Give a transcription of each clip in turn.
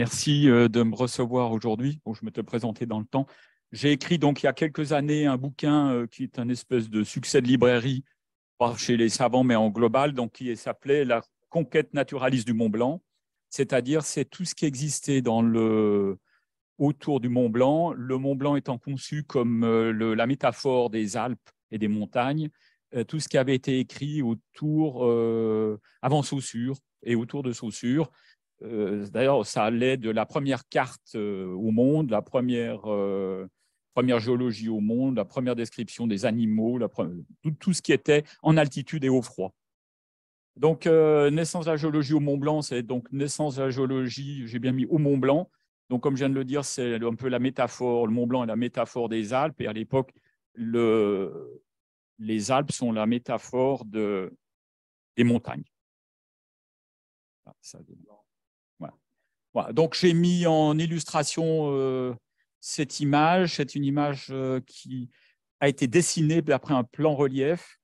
Merci euh, de me recevoir aujourd'hui. je me te présentais dans le temps. J'ai écrit donc il y a quelques années un bouquin euh, qui est un espèce de succès de librairie, pas chez les savants mais en global, donc qui s'appelait La conquête naturaliste du Mont Blanc. C'est-à-dire, c'est tout ce qui existait dans le, autour du Mont Blanc, le Mont Blanc étant conçu comme euh, la métaphore des Alpes et des montagnes, tout ce qui avait été écrit autour, avant Saussure et autour de Saussure, euh, d'ailleurs, ça allait de la première carte euh, au monde, la première, euh, première géologie au monde, la première description des animaux, tout, ce qui était en altitude et au froid. Donc, naissance de la géologie au Mont Blanc, c'est donc naissance de la géologie, j'ai bien mis au Mont Blanc, donc, comme je viens de le dire, c'est un peu la métaphore, le Mont Blanc est la métaphore des Alpes, et à l'époque, les Alpes sont la métaphore des montagnes. Ah, donc j'ai mis en illustration euh, cette image. C'est une image euh, qui a été dessinée d'après un plan relief.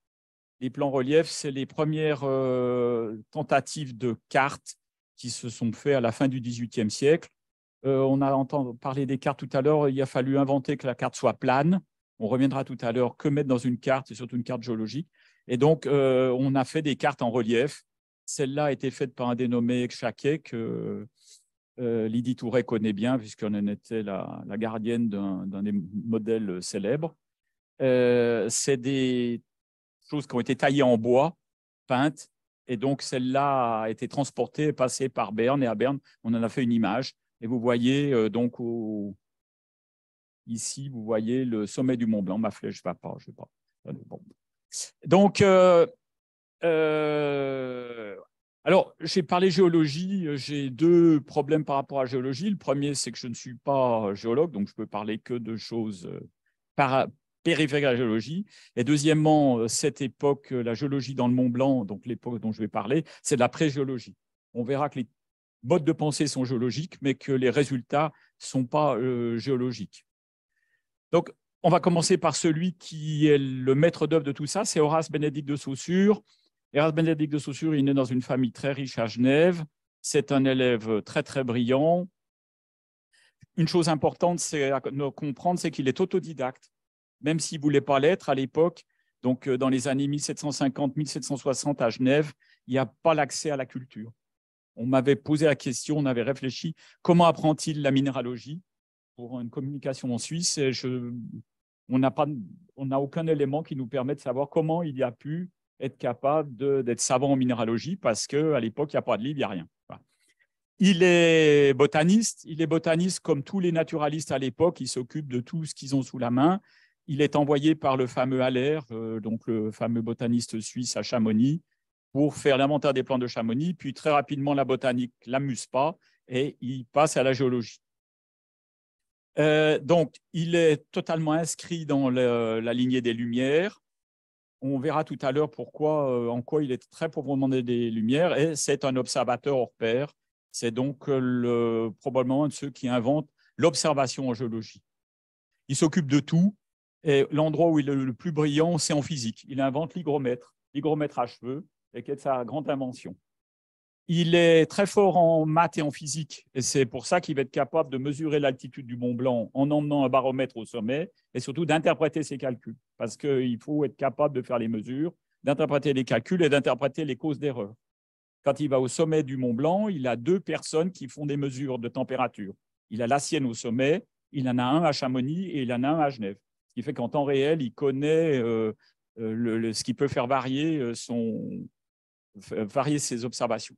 Les plans relief, c'est les premières euh, tentatives de cartes qui se sont faites à la fin du XVIIIe siècle. on a entendu parler des cartes tout à l'heure. Il a fallu inventer que la carte soit plane. On reviendra tout à l'heure que mettre dans une carte, et surtout une carte géologique. Et donc, on a fait des cartes en relief. Celle-là a été faite par un dénommé Chaquet, euh, Lydie Touré connaît bien, puisqu'on en était la, gardienne d'un des modèles célèbres. Euh, c'est des choses qui ont été taillées en bois, peintes, et donc celle-là a été transportée, passée par Berne, et à Berne, on en a fait une image. Et vous voyez euh, donc ici, vous voyez le sommet du Mont Blanc, ma flèche va pas, je sais pas. Donc, alors, j'ai parlé géologie, euh, j'ai deux problèmes par rapport à géologie. Le premier, c'est que je ne suis pas euh, géologue, donc je ne peux parler que de choses euh, périphériques à la géologie. Et deuxièmement, cette époque, la géologie dans le Mont Blanc, donc l'époque dont je vais parler, c'est de la pré-géologie. On verra que les modes de pensée sont géologiques, mais que les résultats ne sont pas géologiques. Donc, on va commencer par celui qui est le maître d'œuvre de tout ça, c'est Horace Bénédicte de Saussure, Erasme Bénédicte de Saussure, il est né dans une famille très riche à Genève. C'est un élève très, très brillant. Une chose importante c'est à comprendre, c'est qu'il est autodidacte, même s'il ne voulait pas l'être à l'époque. Donc, euh, dans les années 1750-1760 à Genève, il n'y a pas l'accès à la culture. On m'avait posé la question, on avait réfléchi, comment apprend-il la minéralogie pour une communication en Suisse et je, On n'a aucun élément qui nous permet de savoir comment il y a pu être capable d'être savant en minéralogie parce qu'à l'époque, il n'y a pas de livre, il n'y a rien. Il est botaniste, il est botaniste comme tous les naturalistes à l'époque, il s'occupe de tout ce qu'ils ont sous la main. Il est envoyé par le fameux Aller, euh, donc le fameux botaniste suisse à Chamonix, pour faire l'inventaire des plantes de Chamonix, puis très rapidement la botanique l'amuse pas et il passe à la géologie. Euh, donc, il est totalement inscrit dans la lignée des Lumières on verra tout à l'heure pourquoi, euh, en quoi il est très pauvrement des Lumières, et c'est un observateur hors pair. C'est donc euh, probablement un de ceux qui inventent l'observation en géologie. Il s'occupe de tout, et l'endroit où il est le plus brillant, c'est en physique. Il invente l'hygromètre, l'hygromètre à cheveux, et est sa grande invention. Il est très fort en maths et en physique, et c'est pour ça qu'il va être capable de mesurer l'altitude du Mont Blanc en emmenant un baromètre au sommet, et surtout d'interpréter ses calculs, parce qu'il faut être capable de faire les mesures, d'interpréter les calculs et d'interpréter les causes d'erreur. Quand il va au sommet du Mont Blanc, il a deux personnes qui font des mesures de température. Il a la sienne au sommet, il en a un à Chamonix et il en a un à Genève. Ce qui fait qu'en temps réel, il connaît euh, euh, ce qui peut faire varier euh, ses observations.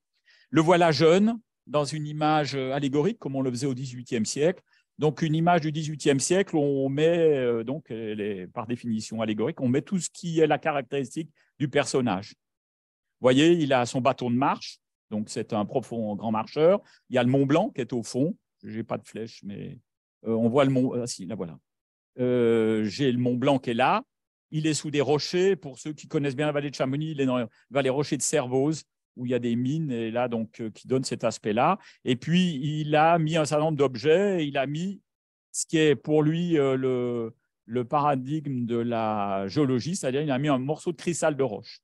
Le voilà jeune, dans une image euh, allégorique, comme on le faisait au XVIIIe siècle. Donc, une image du XVIIIe siècle, on met, euh, donc, euh, les, par définition allégorique, on met tout ce qui est la caractéristique du personnage. Vous voyez, il a son bâton de marche, donc c'est un profond grand marcheur. Il y a le Mont Blanc qui est au fond. Je n'ai pas de flèche, mais on voit le Mont. Ah, si, là voilà. J'ai le Mont Blanc qui est là. Il est sous des rochers. Pour ceux qui connaissent bien la vallée de Chamonix, il est dans rochers de Servoz où il y a des mines, et là, donc, euh, qui donnent cet aspect-là. Et puis, il a mis un certain nombre d'objets, il a mis ce qui est pour lui euh, le, paradigme de la géologie, c'est-à-dire il a mis un morceau de cristal de roche.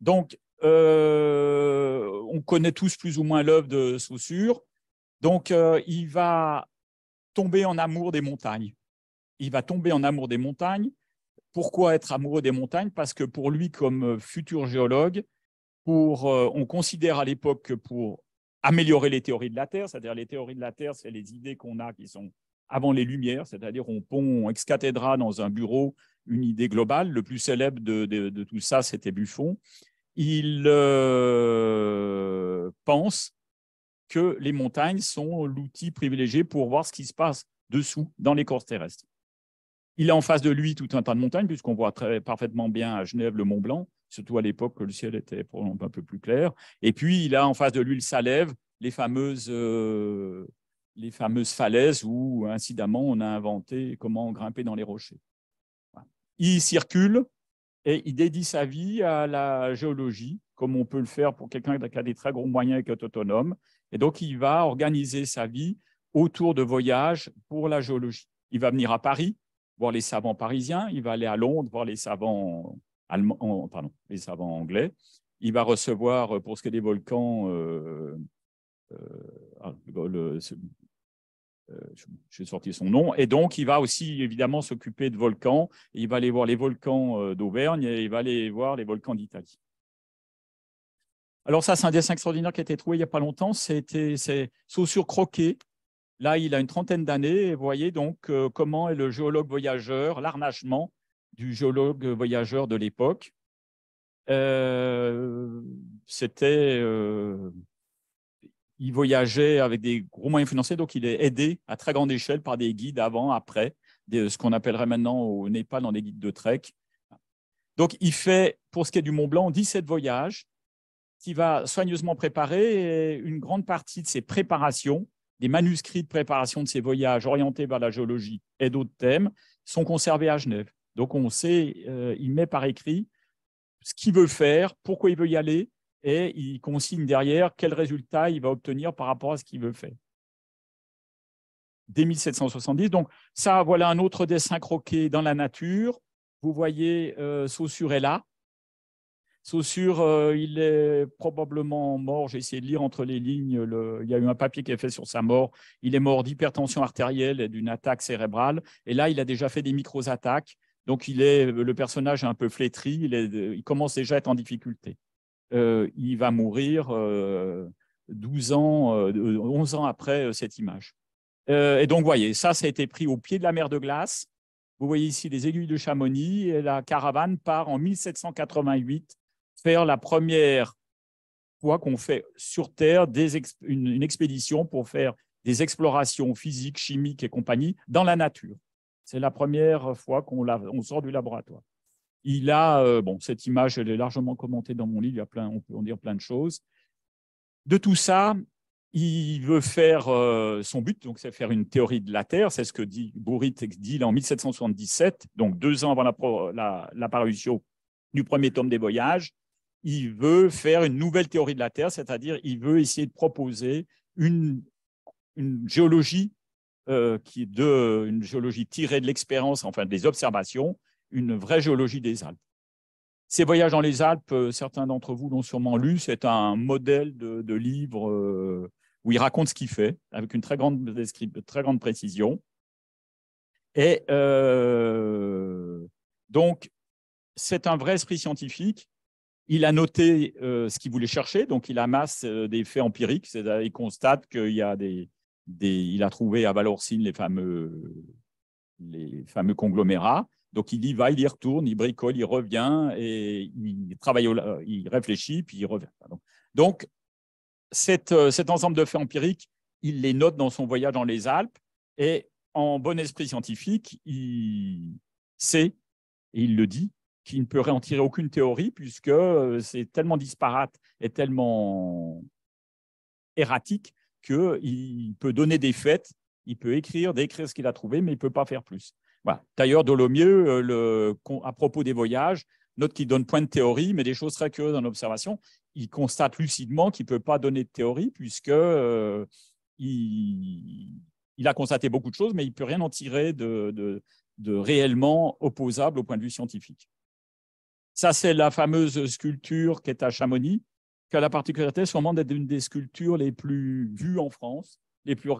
Donc, euh, on connaît tous plus ou moins l'œuvre de Saussure. Donc, il va tomber en amour des montagnes. Il va tomber en amour des montagnes pourquoi être amoureux des montagnes Parce que pour lui, comme euh, futur géologue, pour, euh, on considère à l'époque que pour améliorer les théories de la Terre, c'est-à-dire les théories de la Terre, c'est les idées qu'on a qui sont avant les Lumières, c'est-à-dire on pond ex cathedra dans un bureau une idée globale. Le plus célèbre de, tout ça, c'était Buffon. Il euh, pense que les montagnes sont l'outil privilégié pour voir ce qui se passe dessous dans les corps terrestres. Il a en face de lui tout un tas de montagnes, puisqu'on voit très parfaitement bien à Genève le Mont Blanc, surtout à l'époque que le ciel était un peu plus clair. Et puis, il a en face de lui le Salève, les fameuses, euh, les fameuses falaises où, incidemment, on a inventé comment grimper dans les rochers. Il circule et il dédie sa vie à la géologie, comme on peut le faire pour quelqu'un qui a des très gros moyens et qui est autonome. Et donc, il va organiser sa vie autour de voyages pour la géologie. Il va venir à Paris, voir les savants parisiens, il va aller à Londres voir les savants, allemands, anglais. Il va recevoir, euh, pour ce qui est des volcans, euh, euh, ah, euh, euh sorti son nom, et donc il va aussi évidemment s'occuper de volcans, il va aller voir les volcans d'Auvergne et il va aller voir les volcans d'Italie. Alors ça, c'est un dessin extraordinaire qui a été trouvé il n'y a pas longtemps, c'était c'est Saussure Croquet. Là, il a une trentaine d'années vous voyez donc euh, comment est le géologue voyageur, l'arnachement du géologue voyageur de l'époque. Euh, c'était, euh, il voyageait avec des gros moyens financiers, donc il est aidé à très grande échelle par des guides avant, après, ce qu'on appellerait maintenant au Népal dans les guides de trek. Donc, il fait, pour ce qui est du Mont Blanc, 17 voyages qui va soigneusement préparer une grande partie de ses préparations des manuscrits de préparation de ses voyages orientés vers la géologie et d'autres thèmes sont conservés à Genève. Donc on sait, euh, il met par écrit ce qu'il veut faire, pourquoi il veut y aller, et il consigne derrière quel résultat il va obtenir par rapport à ce qu'il veut faire. Dès 1770, donc ça, voilà un autre dessin croqué dans la nature. Vous voyez euh, Saussure est là, Saussure, euh, il est probablement mort. J'ai essayé de lire entre les lignes. il y a eu un papier qui est fait sur sa mort. Il est mort d'hypertension artérielle et d'une attaque cérébrale. Et là, il a déjà fait des micro-attaques. Donc, il est, le personnage est un peu flétri. Il, commence déjà à être en difficulté. Euh, il va mourir 12 euh, ans, 11 ans après cette image. et donc, vous voyez, ça, ça a été pris au pied de la mer de glace. Vous voyez ici les aiguilles de Chamonix. Et la caravane part en 1788 faire la première fois qu'on fait sur Terre une, expédition pour faire des explorations physiques, chimiques et compagnie dans la nature. C'est la première fois qu'on sort du laboratoire. Il a, euh, bon, cette image, elle est largement commentée dans mon livre, il y a plein, on peut en dire plein de choses. De tout ça, il veut faire euh, son but, donc c'est faire une théorie de la Terre, c'est ce que dit Burit dit en 1777, donc deux ans avant l'apparition la parution du premier tome des voyages il veut faire une nouvelle théorie de la Terre, c'est-à-dire il veut essayer de proposer une, géologie euh, qui de, une géologie tirée de l'expérience, enfin des observations, une vraie géologie des Alpes. Ses voyages dans les Alpes, euh, certains d'entre vous l'ont sûrement lu, c'est un modèle de, livre euh, où il raconte ce qu'il fait avec une très grande, très grande précision. Et donc, c'est un vrai esprit scientifique il a noté euh, ce qu'il voulait chercher, donc il amasse euh, des faits empiriques. Euh, il constate qu'il y a des, il a trouvé à Valorcine les fameux, les fameux conglomérats. Donc il y va, il y retourne, il bricole, il revient et il travaille, il réfléchit, puis il revient. Donc cet ensemble de faits empiriques, il les note dans son voyage dans les Alpes et en bon esprit scientifique, il sait et il le dit qui ne peut en tirer aucune théorie puisque euh, c'est tellement disparate et tellement erratique qu'il peut donner des faits, il peut écrire, décrire ce qu'il a trouvé, mais il ne peut pas faire plus. D'ailleurs, Dolomieu, euh, à propos des voyages, note qu'il donne point de théorie, mais des choses très curieuses en observation. Il constate lucidement qu'il ne peut pas donner de théorie puisque euh, il, a constaté beaucoup de choses, mais il ne peut rien en tirer de réellement opposable au point de vue scientifique. Ça, c'est la fameuse sculpture qui est à Chamonix, qui a la particularité sûrement d'être une des sculptures les plus vues en France, les plus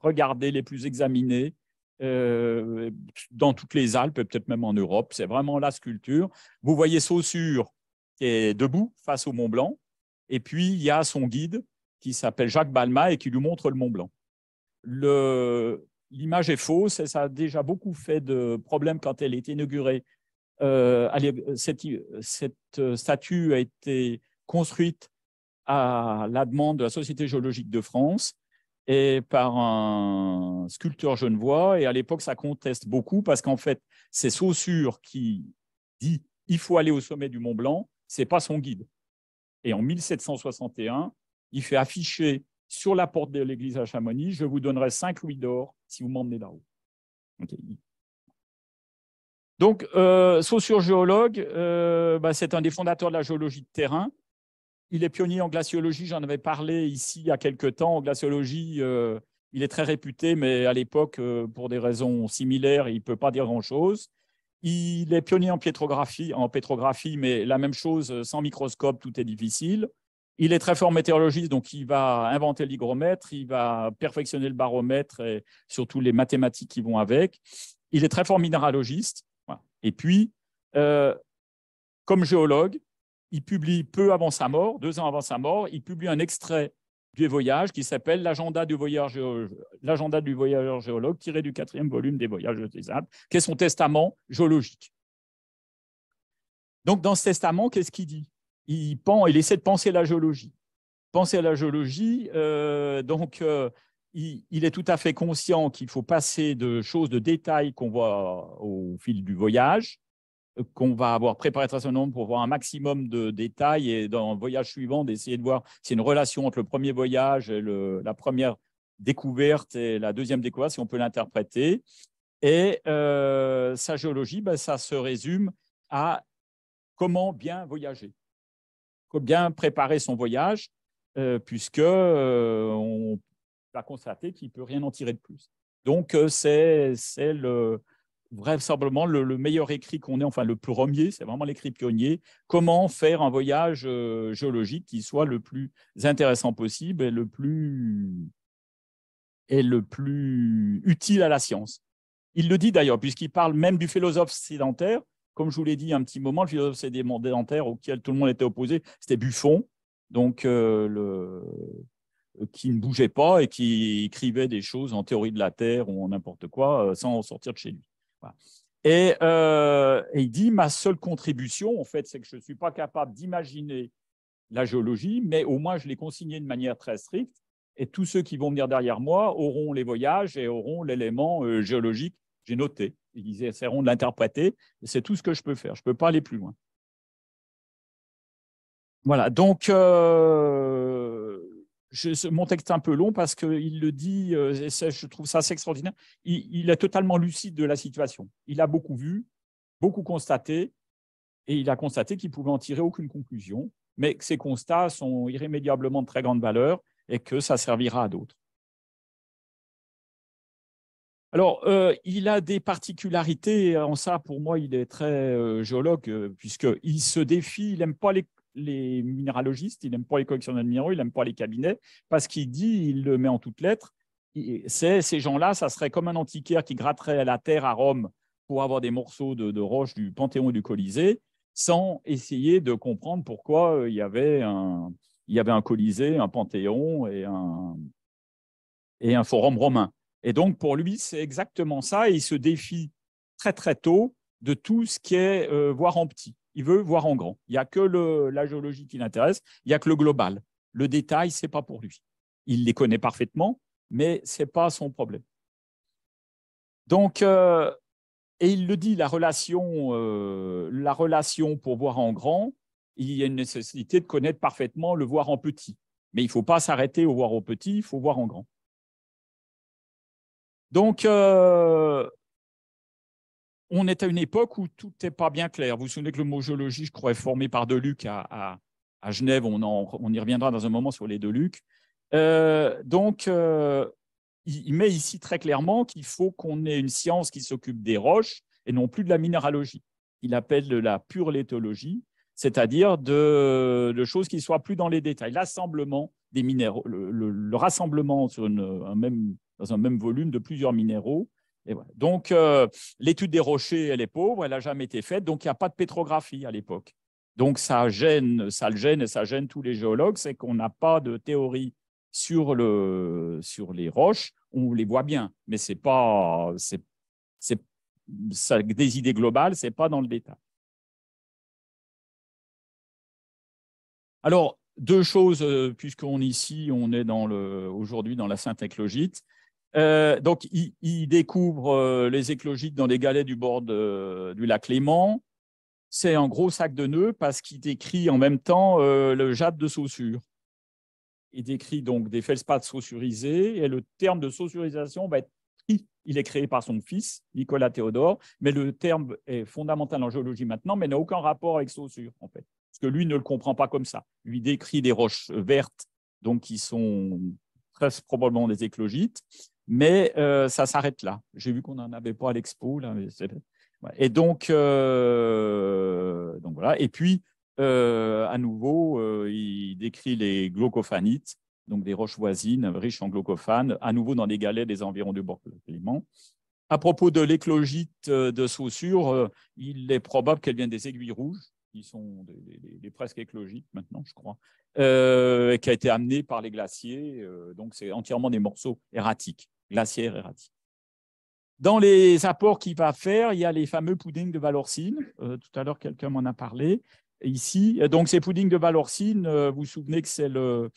regardées, les plus examinées euh, dans toutes les Alpes, et peut-être même en Europe. C'est vraiment la sculpture. Vous voyez Saussure qui est debout face au Mont Blanc, et puis il y a son guide qui s'appelle Jacques Balma et qui lui montre le Mont Blanc. l'image est fausse et ça a déjà beaucoup fait de problèmes quand elle est inaugurée euh, cette, statue a été construite à la demande de la Société géologique de France et par un sculpteur genevois. Et à l'époque, ça conteste beaucoup parce qu'en fait, c'est Saussure qui dit il faut aller au sommet du Mont Blanc, c'est pas son guide. Et en 1761, il fait afficher sur la porte de l'église à Chamonix, je vous donnerai 5 louis d'or si vous m'emmenez là-haut. Donc, euh, sociogéologue, euh, bah, c'est un des fondateurs de la géologie de terrain. Il est pionnier en glaciologie, j'en avais parlé ici il y a quelques temps. En glaciologie, euh, il est très réputé, mais à l'époque, euh, pour des raisons similaires, il ne peut pas dire grand-chose. Il est pionnier en pétrographie, en pétrographie, mais la même chose, sans microscope, tout est difficile. Il est très fort météorologiste, donc il va inventer l'hygromètre, il va perfectionner le baromètre et surtout les mathématiques qui vont avec. Il est très fort minéralogiste. Et puis, euh, comme géologue, il publie peu avant sa mort, deux ans avant sa mort, il publie un extrait du voyage qui s'appelle l'agenda du, l'agenda du voyageur géologue tiré du quatrième volume des voyages des Alpes, qui est son testament géologique. Donc dans ce testament, qu'est-ce qu'il dit il, pense, il essaie de penser la géologie. Penser à la géologie, euh, donc euh, il, est tout à fait conscient qu'il faut passer de choses de détails qu'on voit au fil du voyage, euh, qu'on va avoir préparé très nombre pour voir un maximum de détails et dans le voyage suivant d'essayer de voir si une relation entre le premier voyage et la première découverte et la deuxième découverte, si on peut l'interpréter. Et euh, sa géologie, ben, ça se résume à comment bien voyager, comment bien préparer son voyage, euh, puisque on constater qu'il peut rien en tirer de plus. Donc, euh, c'est le, vraisemblablement le, le, meilleur écrit qu'on ait, enfin le plus premier, c'est vraiment l'écrit pionnier, comment faire un voyage euh, géologique qui soit le plus intéressant possible et le plus, et le plus utile à la science. Il le dit d'ailleurs, puisqu'il parle même du philosophe sédentaire. Comme je vous l'ai dit un petit moment, le philosophe sédentaire auquel tout le monde était opposé, c'était Buffon. Donc, euh, le, qui ne bougeait pas et qui écrivait des choses en théorie de la Terre ou en n'importe quoi euh, sans sortir de chez lui. Euh, et, il dit, ma seule contribution, en fait, c'est que je ne suis pas capable d'imaginer la géologie, mais au moins je l'ai consignée de manière très stricte, et tous ceux qui vont venir derrière moi auront les voyages et auront l'élément euh, géologique. J'ai noté, ils essaieront de l'interpréter, c'est tout ce que je peux faire, je ne peux pas aller plus loin. Voilà, donc mon texte est un peu long parce qu'il le dit, euh, je trouve ça assez extraordinaire, il, est totalement lucide de la situation. Il a beaucoup vu, beaucoup constaté, et il a constaté qu'il pouvait en tirer aucune conclusion, mais que ces constats sont irrémédiablement de très grande valeur et que ça servira à d'autres. Alors, euh, il a des particularités, en ça, pour moi, il est très euh, géologue, puisqu'il se défie, il n'aime pas les les minéralogistes, il n'aime pas les collections d'admiraux, il n'aime pas les cabinets, parce qu'il dit, il le met en toutes lettres, c'est ces gens-là, ça serait comme un antiquaire qui gratterait la terre à Rome pour avoir des morceaux de, roche du Panthéon et du Colisée, sans essayer de comprendre pourquoi euh, il y avait un, il y avait un Colisée, un Panthéon et un, forum romain. Et donc, pour lui, c'est exactement ça. Et il se défie très, très tôt de tout ce qui est euh, voir en petit il veut voir en grand. Il n'y a que la géologie qui l'intéresse, il n'y a que le global. Le détail, ce n'est pas pour lui. Il les connaît parfaitement, mais ce n'est pas son problème. Donc, euh, et il le dit, la relation, euh, la relation pour voir en grand, il y a une nécessité de connaître parfaitement le voir en petit. Mais il ne faut pas s'arrêter au voir au petit, il faut voir en grand. Donc, euh, on est à une époque où tout n'est pas bien clair. Vous vous souvenez que le mot géologie, je crois, est formé par Deluc à, à, Genève. On, y reviendra dans un moment sur les Deluc. Euh, donc, euh, il, met ici très clairement qu'il faut qu'on ait une science qui s'occupe des roches et non plus de la minéralogie. Il appelle de la pure léthologie, c'est-à-dire de, choses qui soient plus dans les détails. L'assemblement des minéraux, le, rassemblement sur même, dans un même volume de plusieurs minéraux donc, euh, l'étude des rochers, elle est pauvre, elle n'a jamais été faite, donc il n'y a pas de pétrographie à l'époque. Donc, ça gêne, ça le gêne et ça gêne tous les géologues, c'est qu'on n'a pas de théorie sur, le, sur les roches, on les voit bien, mais c'est pas, des idées globales, c'est pas dans le détail. Alors, deux choses, euh, puisqu'on est ici, on est aujourd'hui dans la synthéclogite. Euh, donc, il, découvre euh, les éclogites dans les galets du bord du lac Léman. C'est un gros sac de nœuds parce qu'il décrit en même temps euh, le jade de Saussure. Il décrit donc des feldspaths saussurisés et le terme de saussurisation va être pris. Il est créé par son fils, Nicolas Théodore, mais le terme est fondamental en géologie maintenant, mais n'a aucun rapport avec Saussure, en fait, parce que lui ne le comprend pas comme ça. Lui décrit des roches vertes, donc qui sont très probablement des éclogites, mais euh, ça s'arrête là. J'ai vu qu'on n'en avait pas à l'expo. Et donc, euh, donc voilà. Et puis, euh, à nouveau, il décrit les glaucophanites, donc des roches voisines riches en glaucophane, à nouveau dans les galets des environs du de clément À propos de l'éclogite de Saussure, il est probable qu'elle vienne des aiguilles rouges, qui sont des, des presque éclogites maintenant, je crois, et qui a été amenée par les glaciers. donc, c'est entièrement des morceaux erratiques glaciaire erratique. Dans les apports qu'il va faire, il y a les fameux puddings de Valorcine. Euh, tout à l'heure, quelqu'un m'en a parlé. ici, euh, donc ces puddings de Valorcine, euh, vous vous souvenez que c'est le,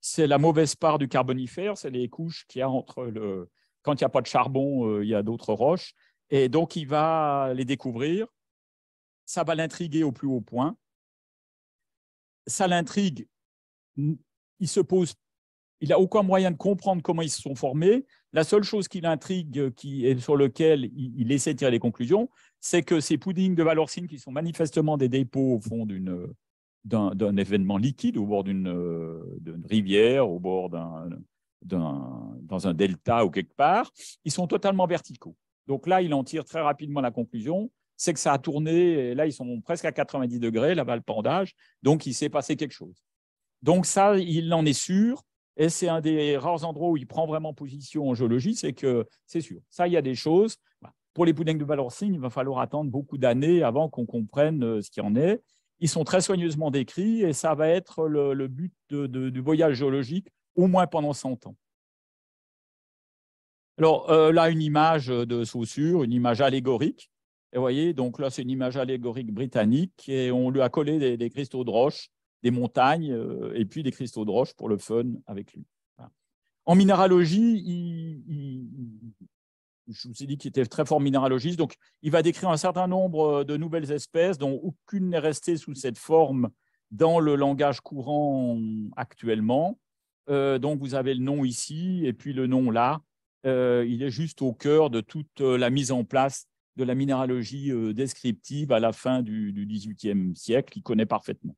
c'est la mauvaise part du carbonifère, c'est les couches qu'il y a entre le. Quand il n'y a pas de charbon, il y a d'autres roches. Et donc, il va les découvrir. Ça va l'intriguer au plus haut point. Ça l'intrigue. Il se pose il n'a aucun moyen de comprendre comment ils se sont formés. La seule chose qui l'intrigue et euh, sur laquelle il, essaie de tirer les conclusions, c'est que ces puddings de Valorcine, qui sont manifestement des dépôts au fond d'un événement liquide, au bord d'une euh, rivière, au bord d'un dans un delta ou quelque part, ils sont totalement verticaux. Donc là, il en tire très rapidement la conclusion, c'est que ça a tourné, là, ils sont presque à 90 degrés, là-bas le pendage, donc il s'est passé quelque chose. Donc ça, il en est sûr, et c'est un des rares endroits où il prend vraiment position en géologie, c'est que c'est sûr. Ça, il y a des choses. Bah, pour les poudingues de Valorcine, il va falloir attendre beaucoup d'années avant qu'on comprenne euh, ce qu'il en est. Ils sont très soigneusement décrits et ça va être le, but du voyage géologique, au moins pendant 100 ans. Alors euh, là, une image de Saussure, une image allégorique. Et vous voyez, donc là, c'est une image allégorique britannique et on lui a collé des cristaux de roche des montagnes euh, et puis des cristaux de roche pour le fun avec lui. En minéralogie, je vous ai dit qu'il était très fort minéralogiste, donc il va décrire un certain nombre euh, de nouvelles espèces dont aucune n'est restée sous cette forme dans le langage courant actuellement. Euh, donc vous avez le nom ici et puis le nom là. il est juste au cœur de toute la mise en place de la minéralogie descriptive à la fin du, XVIIIe siècle, il connaît parfaitement.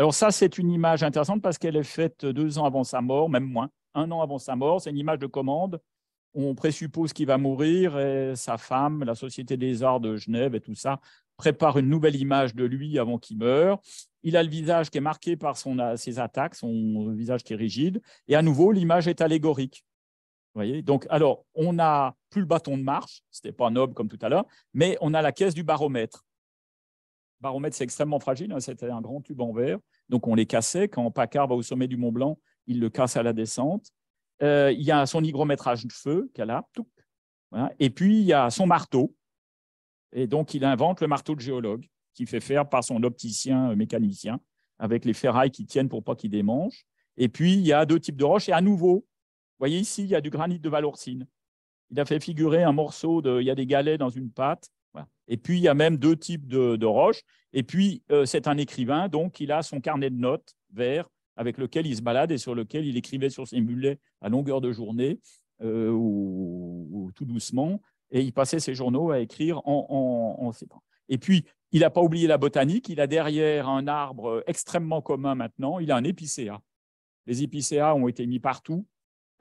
Alors ça, c'est une image intéressante parce qu'elle est faite deux ans avant sa mort, même moins, un an avant sa mort. C'est une image de commande. On présuppose qu'il va mourir et sa femme, la Société des Arts de Genève et tout ça, prépare une nouvelle image de lui avant qu'il meure. Il a le visage qui est marqué par ses attaques, son visage qui est rigide. Et à nouveau, l'image est allégorique. Vous voyez Donc, alors, on n'a plus le bâton de marche, ce n'était pas noble comme tout à l'heure, mais on a la caisse du baromètre. Le baromètre, c'est extrêmement fragile, hein, c'était un grand tube en verre donc on les cassait. Quand Paccard va au sommet du Mont Blanc, il le casse à la descente. Euh, il y a son hygrométrage de feu qu'elle a, et puis il y a son marteau. Et donc il invente le marteau de géologue qui fait faire par son opticien euh, mécanicien avec les ferrailles qui tiennent pour pas qu'il démange. Et puis il y a deux types de roches. Et à nouveau, vous voyez ici, il y a du granit de Valorcine. Il a fait figurer un morceau de. Il y a des galets dans une pâte et puis, il y a même deux types de, roches. Et puis, euh, c'est un écrivain, donc il a son carnet de notes vert avec lequel il se balade et sur lequel il écrivait sur ses mulets à longueur de journée euh, ou, tout doucement. Et il passait ses journaux à écrire en, temps. Et puis, il n'a pas oublié la botanique. Il a derrière un arbre extrêmement commun maintenant, il a un épicéa. Les épicéas ont été mis partout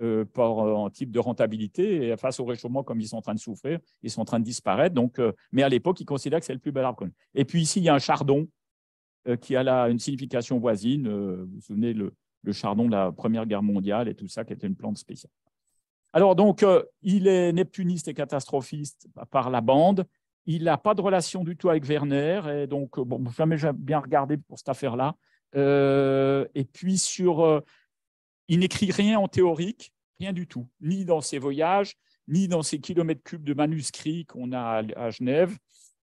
euh, par, euh, un en type de rentabilité. Et face au réchauffement, comme ils sont en train de souffrir, ils sont en train de disparaître. Donc, euh, mais à l'époque, ils considèrent que c'est le plus bel arbre. Et puis ici, il y a un chardon qui a une signification voisine. vous vous souvenez, le, chardon de la Première Guerre mondiale et tout ça, qui était une plante spéciale. Alors, donc, il est neptuniste et catastrophiste par la bande. Il n'a pas de relation du tout avec Werner. Et donc, bon, jamais bien regardé pour cette affaire-là. et puis sur il n'écrit rien en théorique, rien du tout, ni dans ses voyages, ni dans ses kilomètres cubes de manuscrits qu'on a à Genève.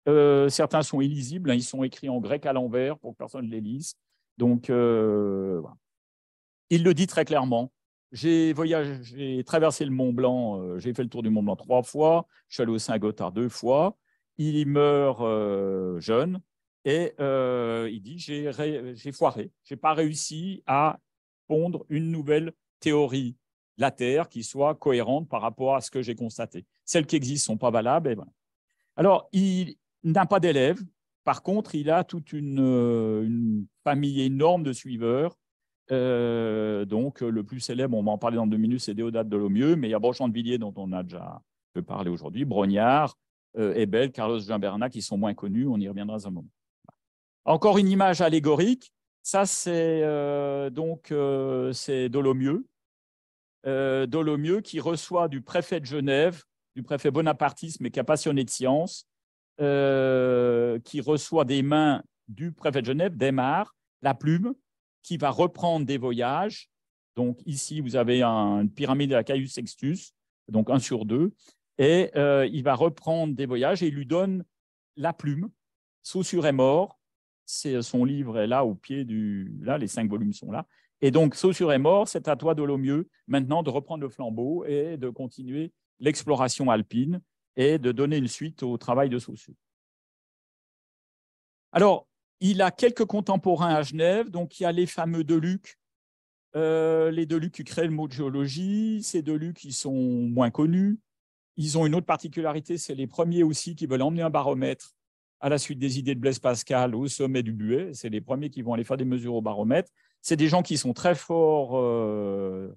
Euh, certains sont illisibles, hein, ils sont écrits en grec à l'envers pour que personne ne les lise. Donc, euh, il le dit très clairement. J'ai voyagé, j'ai traversé le Mont Blanc, euh, j'ai fait le tour du Mont Blanc trois fois, je suis allé au Saint-Gothard deux fois. Il meurt jeune et il dit j'ai, j'ai foiré, j'ai pas réussi à pondre une nouvelle théorie la Terre qui soit cohérente par rapport à ce que j'ai constaté. Celles qui existent ne sont pas valables. Alors, il n'a pas d'élèves. Par contre, il a toute une, euh, famille énorme de suiveurs. Euh, donc, le plus célèbre, on va en parler dans deux minutes, c'est Déodate de Lomieux, mais il y a Brochamp-de-Villiers, dont on a déjà parlé aujourd'hui, Brognard, euh, Ebel, Carlos bernat qui sont moins connus, on y reviendra dans un moment. Encore une image allégorique, ça, c'est euh, donc euh, c'est Dolomieu. Euh, Dolomieu qui reçoit du préfet de Genève, du préfet bonapartiste, mais qui a passionné de science, qui reçoit des mains du préfet de Genève, démarre la plume, qui va reprendre des voyages. Donc ici, vous avez une pyramide de la Caius Sextus, donc un sur deux, et il va reprendre des voyages et il lui donne la plume. Saussure est mort, c'est euh, son livre est là au pied du. Là, les cinq volumes sont là. Et donc, Saussure est mort, c'est à toi de mieux maintenant de reprendre le flambeau et de continuer l'exploration alpine et de donner une suite au travail de Saussure. Alors, il a quelques contemporains à Genève, donc il y a les fameux Deluc, euh, les Deluc qui créent le mot de géologie, ces Deluc qui sont moins connus. Ils ont une autre particularité, c'est les premiers aussi qui veulent emmener un baromètre à la suite des idées de Blaise Pascal au sommet du Buet. C'est les premiers qui vont aller faire des mesures au baromètre. C'est des gens qui sont très forts, euh,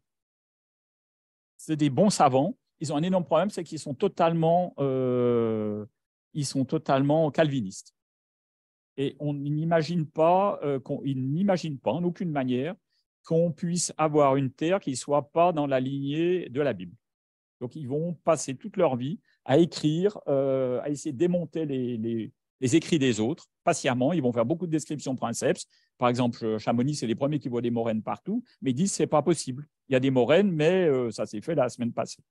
c'est des bons savants. Ils ont un énorme problème, c'est qu'ils sont totalement, euh, ils sont totalement calvinistes. Et on n'imagine pas, euh, qu'on, ils n'imaginent pas en aucune manière qu'on puisse avoir une terre qui ne soit pas dans la lignée de la Bible. Donc ils vont passer toute leur vie à écrire, à essayer de démonter les, les écrits des autres, patiemment. Ils vont faire beaucoup de descriptions princeps. Par exemple, euh, Chamonix, c'est les premiers qui voient des moraines partout, mais ils disent c'est pas possible. Il y a des moraines, mais euh, ça s'est fait la semaine passée.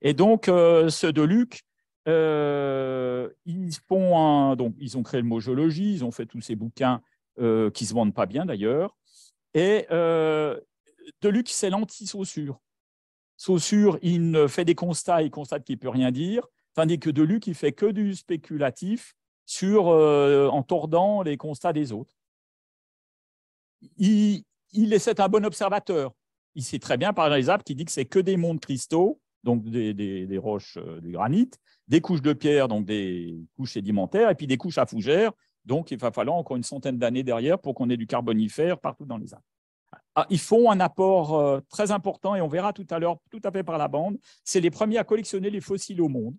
Et donc, euh, ce de Luc, ils, font donc, ils ont créé le mot géologie, ils ont fait tous ces bouquins qui ne se vendent pas bien d'ailleurs. Et euh, Luc, c'est l'anti-Saussure. Saussure, il fait des constats, il constate qu'il ne peut rien dire, tandis que De Luc, il fait que du spéculatif, sur, euh, en tordant les constats des autres. Il, il est un bon observateur. Il sait très bien, par exemple, qu'il dit que c'est que des monts de cristaux, donc des, roches de euh, du granit, des couches de pierre, donc des couches sédimentaires, et puis des couches à fougères. Donc, il va falloir encore une centaine d'années derrière pour qu'on ait du carbonifère partout dans les Alpes. Ah, ils font un apport euh, très important, et on verra tout à l'heure, tout à fait par la bande, c'est les premiers à collectionner les fossiles au monde.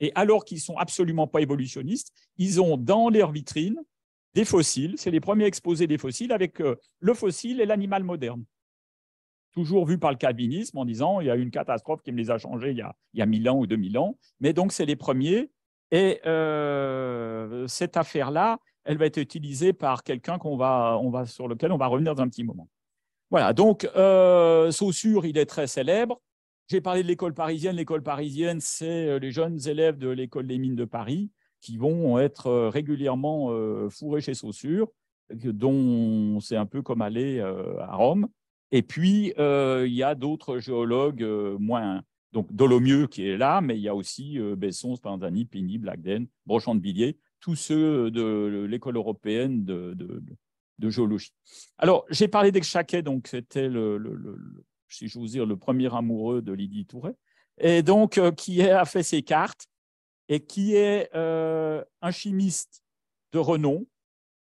Et alors qu'ils ne sont absolument pas évolutionnistes, ils ont dans leur vitrine des fossiles. C'est les premiers exposés des fossiles avec euh, le fossile et l'animal moderne. Toujours vu par le calvinisme en disant il y a eu une catastrophe qui me les a changés il y a, il y a 1000 ans ou 2000 ans. Mais donc, c'est les premiers. Et euh, cette affaire-là, elle va être utilisée par quelqu'un qu'on va, on va, sur lequel on va revenir dans un petit moment. Voilà, donc euh, Saussure, il est très célèbre. J'ai parlé de l'école parisienne. L'école parisienne, c'est euh, les jeunes élèves de l'école des mines de Paris qui vont euh, être euh, régulièrement fourrés chez Saussure, dont c'est un peu comme aller à Rome. Et puis, il y a d'autres géologues moins, donc Dolomieu qui est là, mais il y a aussi Besson, Spanzani, Pini, Blackden, Brochant de Villiers, tous ceux de l'école européenne de, géologie. Alors, j'ai parlé d'Exchaquet, donc c'était le, si je vous dire, le premier amoureux de Lydie Touré, et donc euh, qui a fait ses cartes et qui est euh, un chimiste de renom,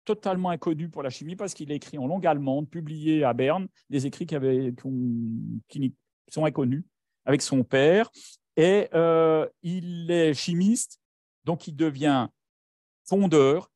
totalement inconnu pour la chimie parce qu'il écrit en langue allemande, publié à Berne, des écrits qui, sont inconnus avec son père. Et euh, il est chimiste, donc il devient fondeur.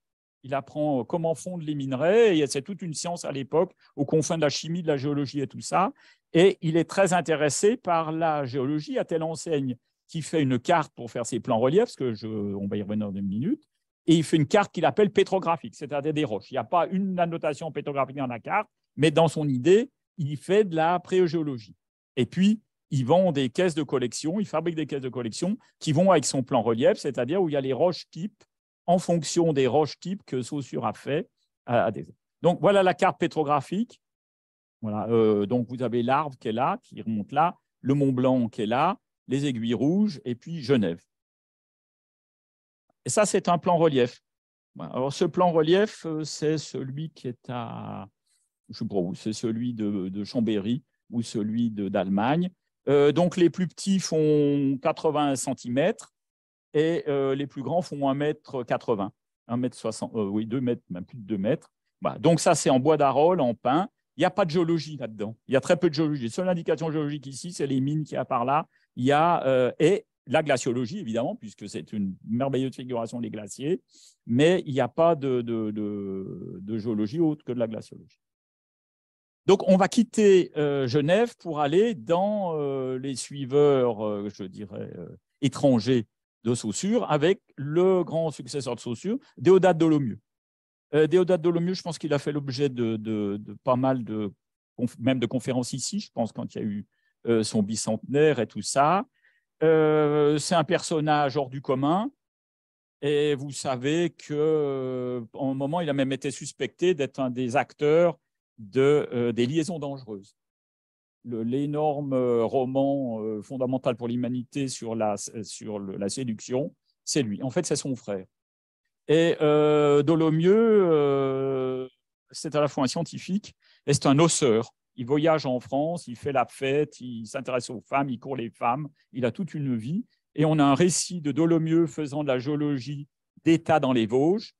Il apprend comment fondre les minerais, et c'est toute une science à l'époque, aux confins de la chimie, de la géologie et tout ça. Et il est très intéressé par la géologie à telle enseigne qui fait une carte pour faire ses plans reliefs, parce que je, on va y revenir dans une minute, et il fait une carte qu'il appelle pétrographique, c'est-à-dire des roches. Il n'y a pas une annotation pétrographique dans la carte, mais dans son idée, il fait de la pré-géologie. Et puis, il vend des caisses de collection, il fabrique des caisses de collection qui vont avec son plan relief, c'est-à-dire où il y a les roches types en fonction des roches types que Saussure a fait. À des... Donc voilà la carte pétrographique voilà, euh, donc vous avez l'arbre qui est là, qui remonte là, le Mont Blanc qui est là, les Aiguilles Rouges et puis Genève. Et ça, c'est un plan relief. Alors, ce plan relief, euh, c'est celui qui est à, je sais c'est celui de, Chambéry ou celui d'Allemagne. Euh, donc, les plus petits font 80 cm et les plus grands font 1 mètre 80, 1 mètre oui, 2 mètres, même plus de 2 mètres. Donc, ça, c'est en bois d'arole, en pin. Il n'y a pas de géologie là-dedans. Il y a très peu de géologie. La seule indication géologique ici, c'est les mines qu'il y a par là. Il y a, euh, et la glaciologie, évidemment, puisque c'est une merveilleuse figuration des glaciers, mais il n'y a pas de, de, géologie autre que de la glaciologie. Donc, on va quitter euh, Genève pour aller dans euh, les suiveurs, je dirais, étrangers de Saussure, avec le grand successeur de Saussure, Déodate de Lomieux. Euh, de Dolomieu, je pense qu'il a fait l'objet de, pas mal de, même de conférences ici, je pense, quand il y a eu euh, son bicentenaire et tout ça. Euh, c'est un personnage hors du commun. Et vous savez que, euh, en un moment, il a même été suspecté d'être un des acteurs de, des liaisons dangereuses l'énorme roman fondamental pour l'humanité sur sur la séduction, c'est lui. En fait, c'est son frère. Et euh, Dolomieu, euh, c'est à la fois un scientifique et c'est un osseur. Il voyage en France, il fait la fête, il s'intéresse aux femmes, il court les femmes, il a toute une vie. Et on a un récit de Dolomieu faisant de la géologie d'État dans les Vosges,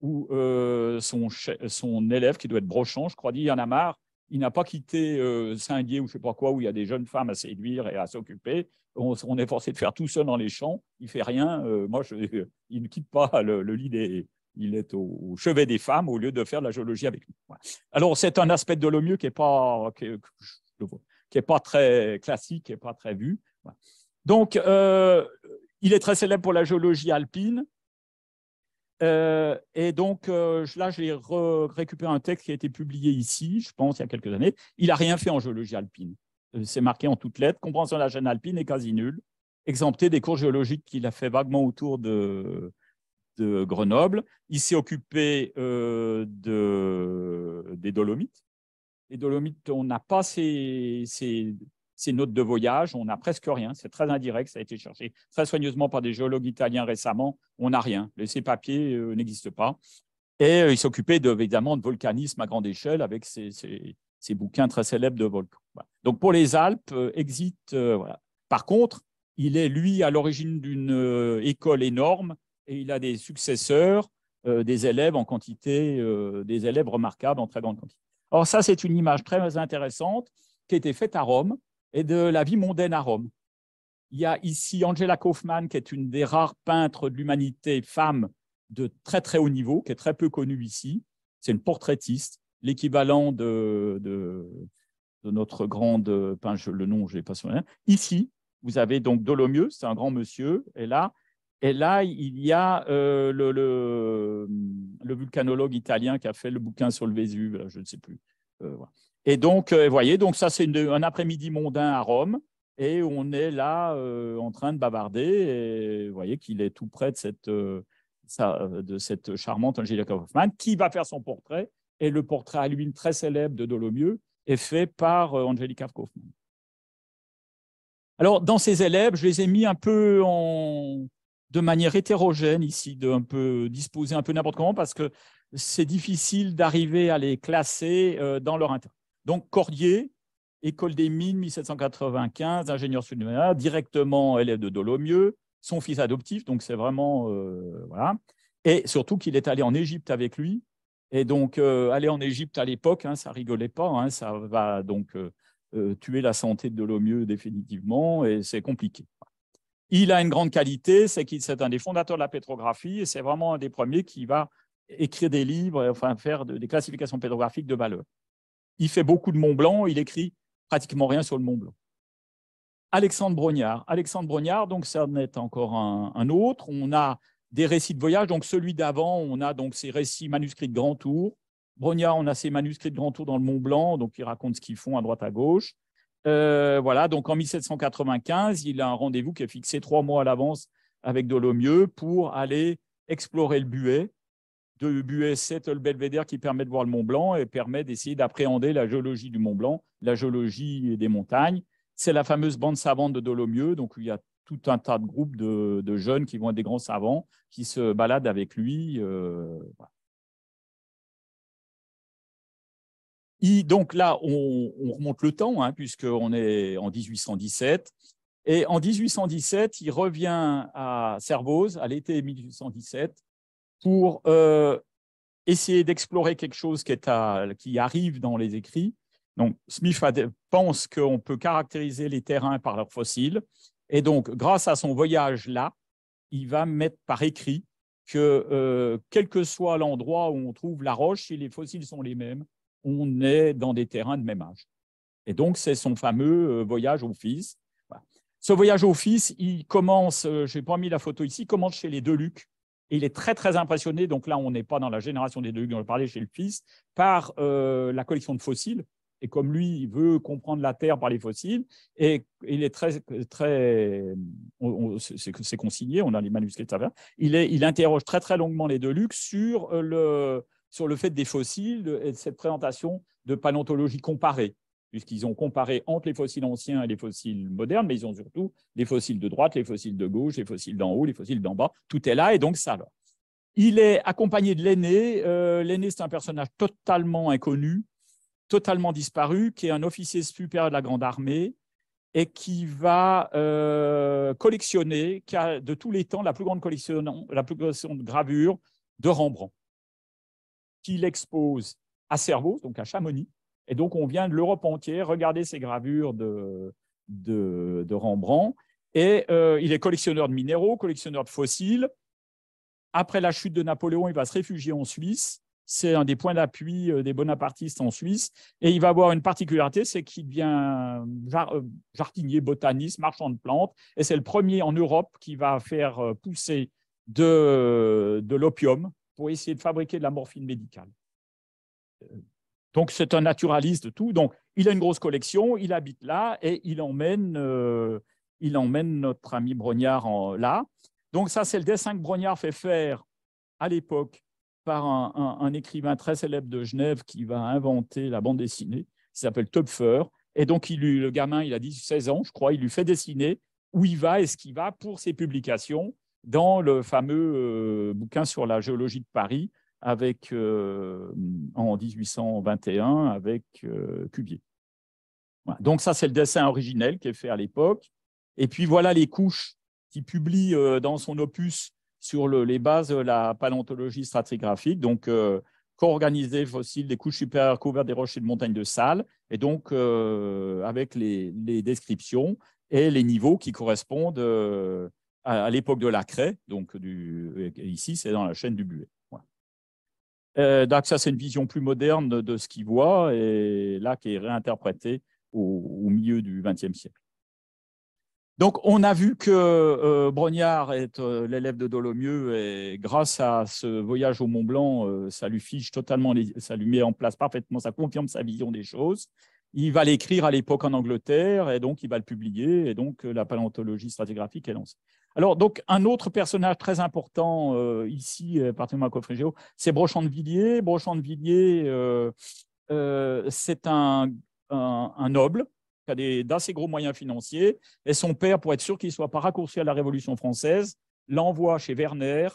où euh, son, élève, qui doit être Brochant, je crois, dit, il en a marre, il n'a pas quitté Saint-Dié ou je ne sais pas quoi, où il y a des jeunes femmes à séduire et à s'occuper on, est forcé de faire tout seul dans les champs, il fait rien, euh, moi, je, il ne quitte pas le, lit il est au, chevet des femmes au lieu de faire la géologie avec nous. Alors, c'est un aspect de l'homieux qui n'est pas, qui, est pas très classique, qui n'est pas très vu. Donc, euh, il est très célèbre pour la géologie alpine. Euh, et donc, là, j'ai récupéré un texte qui a été publié ici, je pense, il y a quelques années. Il n'a rien fait en géologie alpine. Euh, c'est marqué en toutes lettres, compréhension de la Jeune alpine est quasi nulle, exempté des cours géologiques qu'il a fait vaguement autour de, de Grenoble. Il s'est occupé euh, des Dolomites. Les Dolomites, on n'a pas ces, notes de voyage, on n'a presque rien. C'est très indirect, ça a été cherché très soigneusement par des géologues italiens récemment. On n'a rien. Ces papiers euh, n'existent pas. Et il s'occupait évidemment de volcanisme à grande échelle avec ses, ces bouquins très célèbres de Volcan. Donc pour les Alpes, euh, exit. Euh, Par contre, il est lui à l'origine d'une euh, école énorme et il a des successeurs, des élèves en quantité, des élèves remarquables en très grande quantité. Or ça, c'est une image très intéressante qui a été faite à Rome et de la vie mondaine à Rome. Il y a ici Angela Kaufmann, qui est une des rares peintres de l'humanité, femme de très très haut niveau, qui est très peu connue ici. C'est une portraitiste l'équivalent de, de, notre grande, enfin, le nom, je n'ai pas souvenir. Ici, vous avez donc Dolomieu, c'est un grand monsieur, et là, et là il y a euh, le, le, le, vulcanologue italien qui a fait le bouquin sur le Vésuve, je ne sais plus. Euh, et donc, vous euh, voyez, donc ça, c'est un après-midi mondain à Rome. Et on est là en train de bavarder. Et vous voyez qu'il est tout près de cette, de cette charmante Angelica Hoffman qui va faire son portrait et le portrait à l'huile très célèbre de Dolomieu est fait par euh, Angelica Kaufmann. Alors, dans ces élèves, je les ai mis un peu de manière hétérogène ici, de un peu disposer un peu n'importe comment, parce que c'est difficile d'arriver à les classer euh, dans leur intérêt. Donc, Cordier, École des mines, 1795, ingénieur sud directement élève de Dolomieu, son fils adoptif, donc c'est vraiment. Euh, voilà. Et surtout qu'il est allé en Égypte avec lui et donc, euh, aller en Égypte à l'époque, hein, ça rigolait pas. Hein, ça va donc euh, euh, tuer la santé de mieux définitivement et c'est compliqué. Il a une grande qualité, c'est qu'il est un des fondateurs de la pétrographie et c'est vraiment un des premiers qui va écrire des livres, et enfin faire des classifications pétrographiques de valeur. Il fait beaucoup de Mont Blanc, il écrit pratiquement rien sur le Mont Blanc. Alexandre Brognard. Alexandre Brognard, donc ça en est encore un autre. On a des récits de voyage. Donc, celui d'avant, on a donc ces récits manuscrits de Grand Tour. Brognard, on a ces manuscrits de Grand Tour dans le Mont Blanc, donc il raconte ce qu'ils font à droite à gauche. Euh, voilà, donc en 1795, il a un rendez-vous qui est fixé trois mois à l'avance avec Dolomieu pour aller explorer le buet. De buet, c'est le belvédère qui permet de voir le Mont Blanc et permet d'essayer d'appréhender la géologie du Mont Blanc, la géologie des montagnes. C'est la fameuse bande savante de Dolomieu, donc il y a tout un tas de groupes de, jeunes qui vont être des grands savants, qui se baladent avec lui. Euh, donc là, on, remonte le temps, hein, puisqu'on est en 1817. Et en 1817, il revient à Servoz, à l'été 1817, pour euh, essayer d'explorer quelque chose qui, qui arrive dans les écrits. Donc, Smith pense qu'on peut caractériser les terrains par leurs fossiles et donc, grâce à son voyage-là, il va mettre par écrit que euh, quel que soit l'endroit où on trouve la roche, si les fossiles sont les mêmes, on est dans des terrains de même âge. Et donc, c'est son fameux euh, voyage au fils. Ce voyage au fils, il commence, euh, j'ai je pas mis la photo ici, commence chez les Deluc. Et il est très, très impressionné, donc là, on n'est pas dans la génération des Deluc dont je parlais, chez le fils, par la collection de fossiles et comme lui, il veut comprendre la Terre par les fossiles, et il est très, très, c'est consigné, on a les manuscrits de travers il, il interroge très très longuement les Deluxe sur euh, le, sur le fait des fossiles et de cette présentation de paléontologie comparée, puisqu'ils ont comparé entre les fossiles anciens et les fossiles modernes, mais ils ont surtout les fossiles de droite, les fossiles de gauche, les fossiles d'en haut, les fossiles d'en bas, tout est là, et donc ça Il est accompagné de l'aîné. Euh, l'aîné, c'est un personnage totalement inconnu, totalement disparu, qui est un officier supérieur de la Grande Armée et qui va euh, collectionner, qui a de tous les temps la plus grande collection, la plus de gravures de Rembrandt, qu'il expose à Cerveau, donc à Chamonix. Et donc, on vient de l'Europe entière regarder ces gravures de, Rembrandt. Et euh, il est collectionneur de minéraux, collectionneur de fossiles. Après la chute de Napoléon, il va se réfugier en Suisse c'est un des points d'appui euh, des bonapartistes en Suisse. Et il va avoir une particularité, c'est qu'il devient euh, jardinier, botaniste, marchand de plantes. Et c'est le premier en Europe qui va faire euh, pousser de, l'opium pour essayer de fabriquer de la morphine médicale. Donc, c'est un naturaliste, de tout. Donc, il a une grosse collection, il habite là et il emmène, il emmène notre ami Brognard là. Donc, ça, c'est le dessin que Brognard fait faire à l'époque par un, écrivain très célèbre de Genève qui va inventer la bande dessinée, qui s'appelle Topfer. Et donc, il, le gamin, il a 16 ans, je crois, il lui fait dessiner où il va et ce qu'il va pour ses publications dans le fameux euh, bouquin sur la géologie de Paris avec, euh, en 1821 avec Cubier. Euh, Cuvier. Donc ça, c'est le dessin originel qui est fait à l'époque. Et puis voilà les couches qu'il publie dans son opus sur les bases de la paléontologie stratigraphique, donc euh, co fossiles des couches supérieures couvertes des roches de montagnes de salles, et donc euh, avec les, descriptions et les niveaux qui correspondent euh, à, l'époque de la craie, donc ici c'est dans la chaîne du buet. donc ça c'est une vision plus moderne de ce qu'il voit, et là qui est réinterprétée au, au milieu du XXe siècle. Donc, on a vu que euh, Brognard est euh, l'élève de Dolomieu et grâce à ce voyage au Mont Blanc, euh, ça lui fiche totalement, ça lui met en place parfaitement, ça confirme sa vision des choses. Il va l'écrire à l'époque en Angleterre et donc il va le publier et donc la paléontologie stratigraphique est lancée. Alors, donc, un autre personnage très important ici, particulièrement à Coffrigéo, c'est Brochant de Villiers. Brochant de Villiers, c'est un, noble d'assez gros moyens financiers, et son père, pour être sûr qu'il ne soit pas raccourci à la Révolution française, l'envoie chez Werner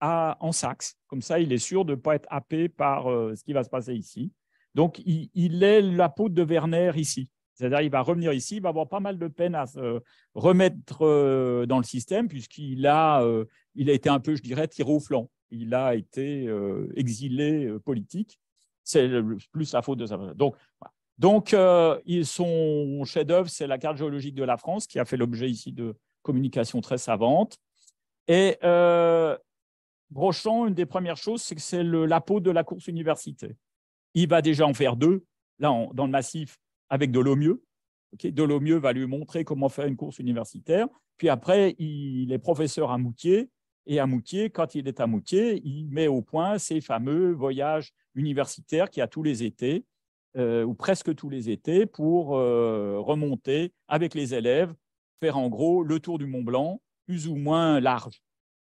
à, en Saxe. Comme ça, il est sûr de ne pas être happé par euh, ce qui va se passer ici. Donc, il, est la l'apôtre de Werner ici. C'est-à-dire, il va revenir ici, il va avoir pas mal de peine à se remettre euh, dans le système, puisqu'il a, euh, il a été un peu, je dirais, tiré au flanc. Il a été exilé politique. C'est plus la faute de sa. Donc, donc, euh, ils sont chef-d'œuvre, c'est la carte géologique de la France, qui a fait l'objet ici de communications très savantes. Et euh, Brochant, une des premières choses, c'est que c'est la peau de la course universitaire. Il va déjà en faire deux, là, dans le massif, avec Dolomieu. Okay Dolomieu va lui montrer comment faire une course universitaire. Puis après, il est professeur à Moutier. Et à Moutier, quand il est à Moutier, il met au point ces fameux voyages universitaires qui a tous les étés euh, ou presque tous les étés, pour euh, remonter avec les élèves, faire en gros le tour du Mont Blanc, plus ou moins large.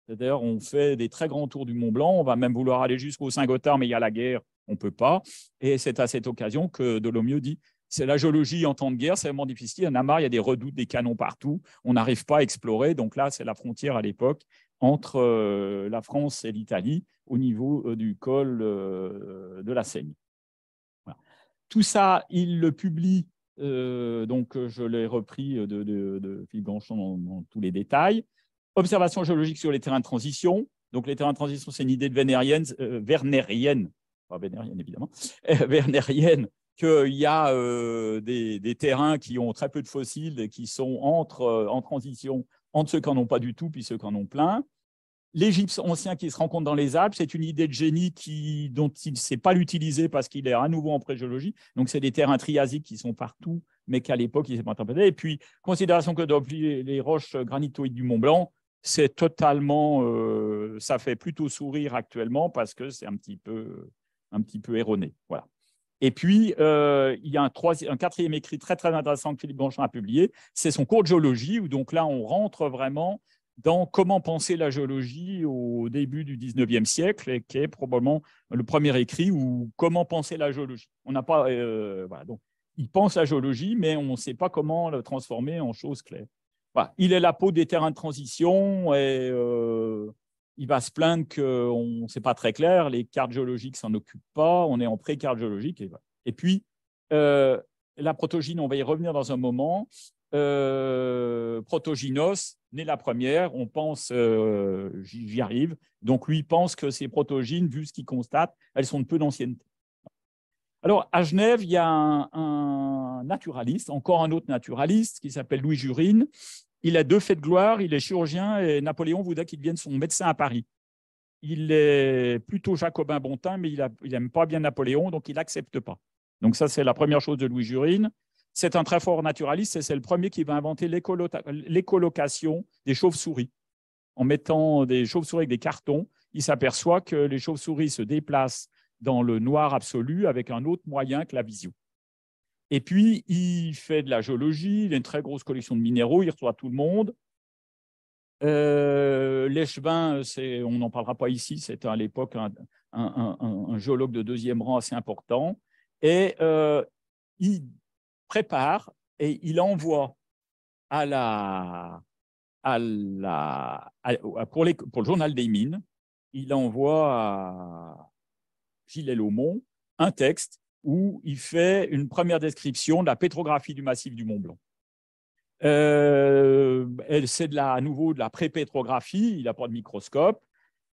C'est-à-dire, on fait des très grands tours du Mont Blanc, on va même vouloir aller jusqu'au Saint-Gothard, mais il y a la guerre, on ne peut pas. Et c'est à cette occasion que Dolomieu dit c'est la géologie en temps de guerre, c'est vraiment difficile. Il y en a il y a des redoutes, des canons partout, on n'arrive pas à explorer. Donc là, c'est la frontière à l'époque entre euh, la France et l'Italie au niveau du col de la Seine. Tout ça, il le publie, euh, donc euh, je l'ai repris euh, de, de, de Philippe dans, tous les détails. Observation géologique sur les terrains de transition. Donc les terrains de transition, c'est une idée de vénérienne euh, pas évidemment, qu'il y a des, terrains qui ont très peu de fossiles, et qui sont entre, en transition entre ceux qui n'en ont pas du tout puis ceux qui en ont plein. L'Égypte ancien qui se rencontre dans les Alpes, c'est une idée de génie qui, dont il ne sait pas l'utiliser parce qu'il est à nouveau en pré-géologie. Donc, c'est des terrains triasiques qui sont partout, mais qu'à l'époque, il ne s'est pas interprété. Et puis, considération que les roches granitoïdes du Mont Blanc, c'est totalement, euh, ça fait plutôt sourire actuellement parce que c'est un petit peu, un petit peu erroné. Voilà. Et puis, euh, il y a un, quatrième écrit très, très intéressant que Philippe Bonchamp a publié, c'est son cours de géologie, où donc là, on rentre vraiment dans Comment penser la géologie au début du 19e siècle, et qui est probablement le premier écrit où « Comment penser la géologie. On n'a pas. Euh, voilà, donc, il pense la géologie, mais on ne sait pas comment la transformer en choses claires. il est la peau des terrains de transition et euh, il va se plaindre que n'est pas très clair, les cartes géologiques s'en occupent pas, on est en pré-carte géologique. Et, puis, euh, la protogine, on va y revenir dans un moment euh, Protogynos n'est la première, on pense, euh, j'y arrive, donc lui pense que ces protogynes, vu ce qu'il constate, elles sont de peu d'ancienneté. Alors, à Genève, il y a un, naturaliste, encore un autre naturaliste, qui s'appelle Louis Jurine. Il a deux faits de gloire, il est chirurgien et Napoléon voudrait qu'il devienne son médecin à Paris. Il est plutôt jacobin bontin, mais il n'aime pas bien Napoléon, donc il n'accepte pas. Donc ça, c'est la première chose de Louis Jurine. C'est un très fort naturaliste et c'est le premier qui va inventer l'écolocation des chauves-souris. En mettant des chauves-souris avec des cartons, il s'aperçoit que les chauves-souris se déplacent dans le noir absolu avec un autre moyen que la vision. Et puis, il fait de la géologie, il a une très grosse collection de minéraux, il reçoit tout le monde. Euh, L'échevin, on n'en parlera pas ici, c'était à l'époque un, géologue de deuxième rang assez important. Et euh, il prépare et il envoie à la, à la, pour, les, le journal des mines, il envoie à Gilles Lomont un texte où il fait une première description de la pétrographie du massif du Mont Blanc. Euh, c'est de à nouveau de la pré-pétrographie, il n'a pas de microscope.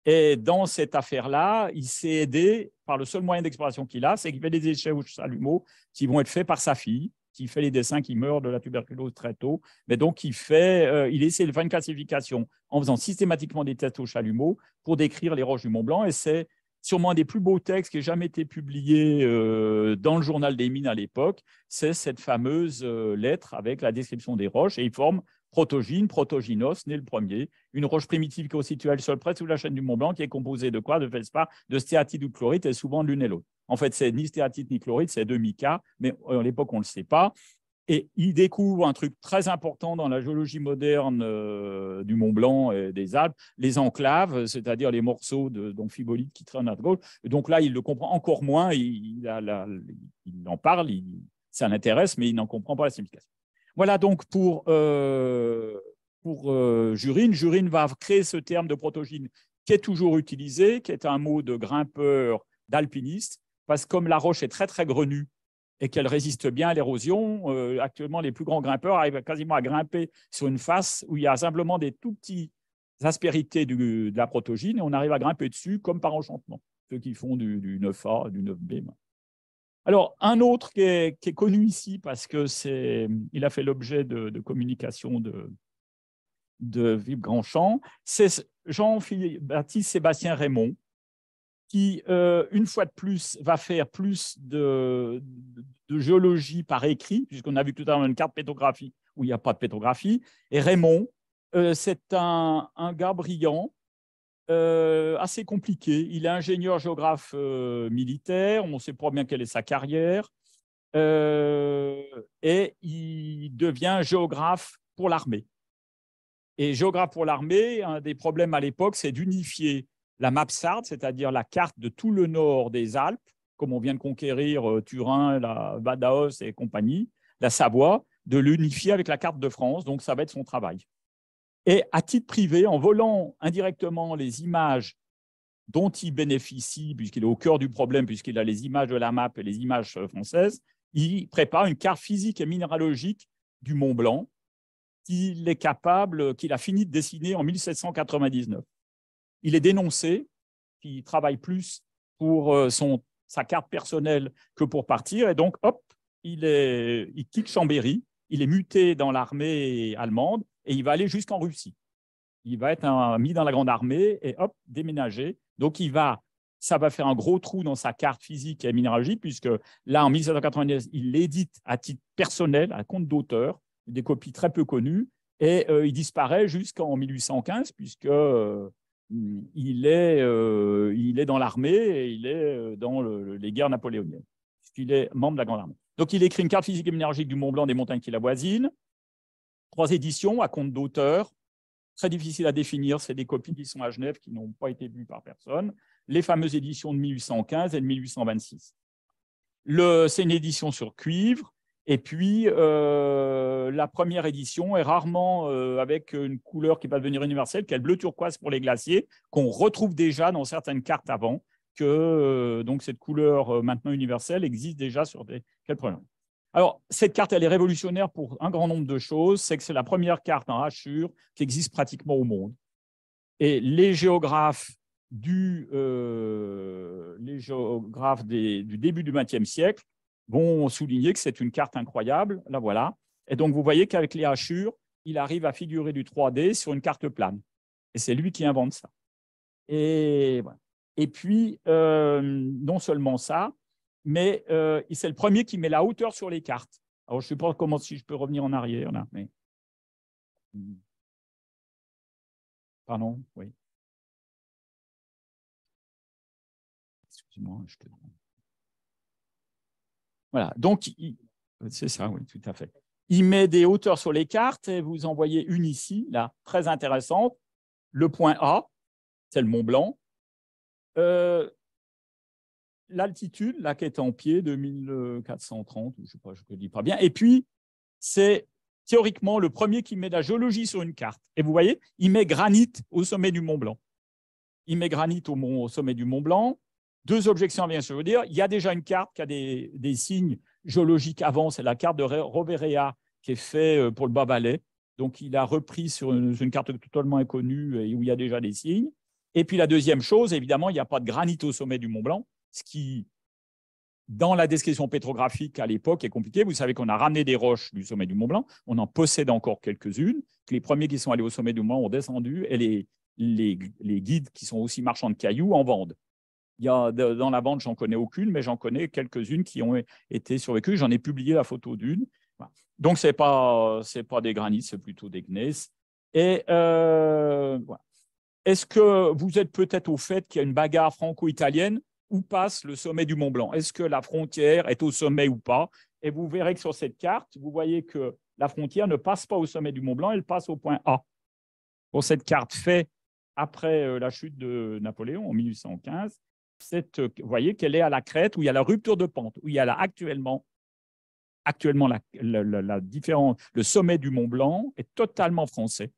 Et dans cette affaire-là, il s'est aidé par le seul moyen d'exploration qu'il a, c'est qu'il fait des échecs au chalumeau qui vont être faits par sa fille qui fait les dessins, qui meurent de la tuberculose très tôt. Mais donc, il, fait, euh, il essaie de faire une classification en faisant systématiquement des tests au chalumeau pour décrire les roches du Mont Blanc. Et c'est sûrement un des plus beaux textes qui ait jamais été publié euh, dans le journal des mines à l'époque. C'est cette fameuse euh, lettre avec la description des roches. Et il forme Protogyne, Protoginos, né le premier, une roche primitive qui située sur le près sous la chaîne du Mont Blanc qui est composée de quoi De felspar, de stéatite ou de chlorite, et souvent l'une et l'autre. En fait, c'est ni stéatite ni chlorite, c'est deux mica, mais à l'époque, on ne le sait pas. Et il découvre un truc très important dans la géologie moderne euh, du Mont Blanc et des Alpes, les enclaves, c'est-à-dire les morceaux d'amphibolites qui traînent à gauche. donc là, il le comprend encore moins, il, en parle, ça l'intéresse, mais il n'en comprend pas la signification. Voilà donc pour, euh, euh, Jurine. Jurine va créer ce terme de protogine, qui est toujours utilisé, qui est un mot de grimpeur, d'alpiniste, parce que comme la roche est très très grenue et qu'elle résiste bien à l'érosion, euh, actuellement les plus grands grimpeurs arrivent quasiment à grimper sur une face où il y a simplement des tout petits aspérités de la protogine et on arrive à grimper dessus comme par enchantement, ceux qui font du, du 9A, du 9B. Alors, un autre qui est, connu ici parce qu'il a fait l'objet de, communication de, de Grandchamp, c'est Jean-Baptiste Sébastien Raymond, qui, euh, une fois de plus, va faire plus de, géologie par écrit, puisqu'on a vu tout à l'heure une carte pétrographique où il n'y a pas de pétrographie, Et Raymond, euh, c'est un, un, gars brillant euh, assez compliqué. Il est ingénieur géographe euh, militaire, on ne sait pas bien quelle est sa carrière, euh, et il devient géographe pour l'armée. Et géographe pour l'armée, un des problèmes à l'époque, c'est d'unifier la map Sardes, c'est-à-dire la carte de tout le nord des Alpes, comme on vient de conquérir Turin, la Badaos et compagnie, la Savoie, de l'unifier avec la carte de France. Donc ça va être son travail. Et à titre privé, en volant indirectement les images dont il bénéficie, puisqu'il est au cœur du problème, puisqu'il a les images de la map et les images euh, françaises, il prépare une carte physique et minéralogique du Mont Blanc qu'il est capable, qu'il a fini de dessiner en 1799. Il est dénoncé, il travaille plus pour euh, son, sa carte personnelle que pour partir, et donc, hop, il, il quitte Chambéry, il est muté dans l'armée allemande, et il va aller jusqu'en Russie. Il va être un, mis dans la grande armée et hop, déménager. Donc, il va, ça va faire un gros trou dans sa carte physique et minéralogique, puisque là, en 1790, il l'édite à titre personnel, à compte d'auteur, des copies très peu connues, et euh, il disparaît jusqu'en 1815, puisque euh, il, est, euh, il est dans l'armée et il est dans les guerres napoléoniennes, puisqu'il est membre de la grande armée. Donc, il écrit une carte physique et minéralogique du Mont Blanc des montagnes qui la l'avoisinent. Trois éditions à compte d'auteur, très difficile à définir, c'est des copies qui sont à Genève qui n'ont pas été vues par personne. Les fameuses éditions de 1815 et de 1826. C'est une édition sur cuivre. Et puis, euh, la première édition est rarement euh, avec une couleur qui va devenir universelle, qui est le bleu turquoise pour les glaciers, qu'on retrouve déjà dans certaines cartes avant, que euh, donc cette couleur maintenant universelle existe déjà sur des... quelques alors, cette carte, elle est révolutionnaire pour un grand nombre de choses. C'est que c'est la première carte en hachure qui existe pratiquement au monde. Et les géographes du, euh, du début du XXe siècle vont souligner que c'est une carte incroyable. voilà. Et donc, vous voyez qu'avec les hachures, il arrive à figurer du 3D sur une carte plane. Et c'est lui qui invente ça. Et, puis, euh, non seulement ça, mais euh, c'est le premier qui met la hauteur sur les cartes. Alors, je ne sais pas comment si je peux revenir en arrière là, mais. Pardon, oui. excusez moi je te. Voilà, donc, c'est ça, oui, tout à fait. Il met des hauteurs sur les cartes et vous voyez une ici, là, très intéressante. Le point A, c'est le Mont Blanc. Euh, l'altitude, la quête en pied, 2430, je ne sais pas, je ne dis pas bien. Et puis, c'est théoriquement le premier qui met la géologie sur une carte. Et vous voyez, il met granit au sommet du Mont Blanc. Il met granit au, sommet du Mont Blanc. Deux objections à bien se dire. Il y a déjà une carte qui a des, signes géologiques avant. C'est la carte de Roverea qui est faite euh, pour le bas Donc, il a repris sur une, carte totalement inconnue euh, et où il y a déjà des signes. Et puis, la deuxième chose, évidemment, il n'y a pas de granit au sommet du Mont Blanc ce qui, dans la description pétrographique à l'époque, est compliqué. Vous savez qu'on a ramené des roches du sommet du Mont Blanc, on en possède encore quelques-unes, que les premiers qui sont allés au sommet du Mont Blanc ont descendu et les, guides qui sont aussi marchands de cailloux en vendent. Il y a, dans la bande, j'en connais aucune, mais j'en connais quelques-unes qui ont été survécues. J'en ai publié la photo d'une. Donc, ce n'est pas, des granits, c'est plutôt des gneiss. Et euh, Est-ce que vous êtes peut-être au fait qu'il y a une bagarre franco-italienne où passe le sommet du Mont Blanc. Est-ce que la frontière est au sommet ou pas Et vous verrez que sur cette carte, vous voyez que la frontière ne passe pas au sommet du Mont Blanc, elle passe au point A. Pour cette carte faite après euh, la chute de Napoléon en 1815, cette, euh, vous voyez qu'elle est à la crête où il y a la rupture de pente, où il y a actuellement, actuellement la, la, différence. Le sommet du Mont Blanc est totalement français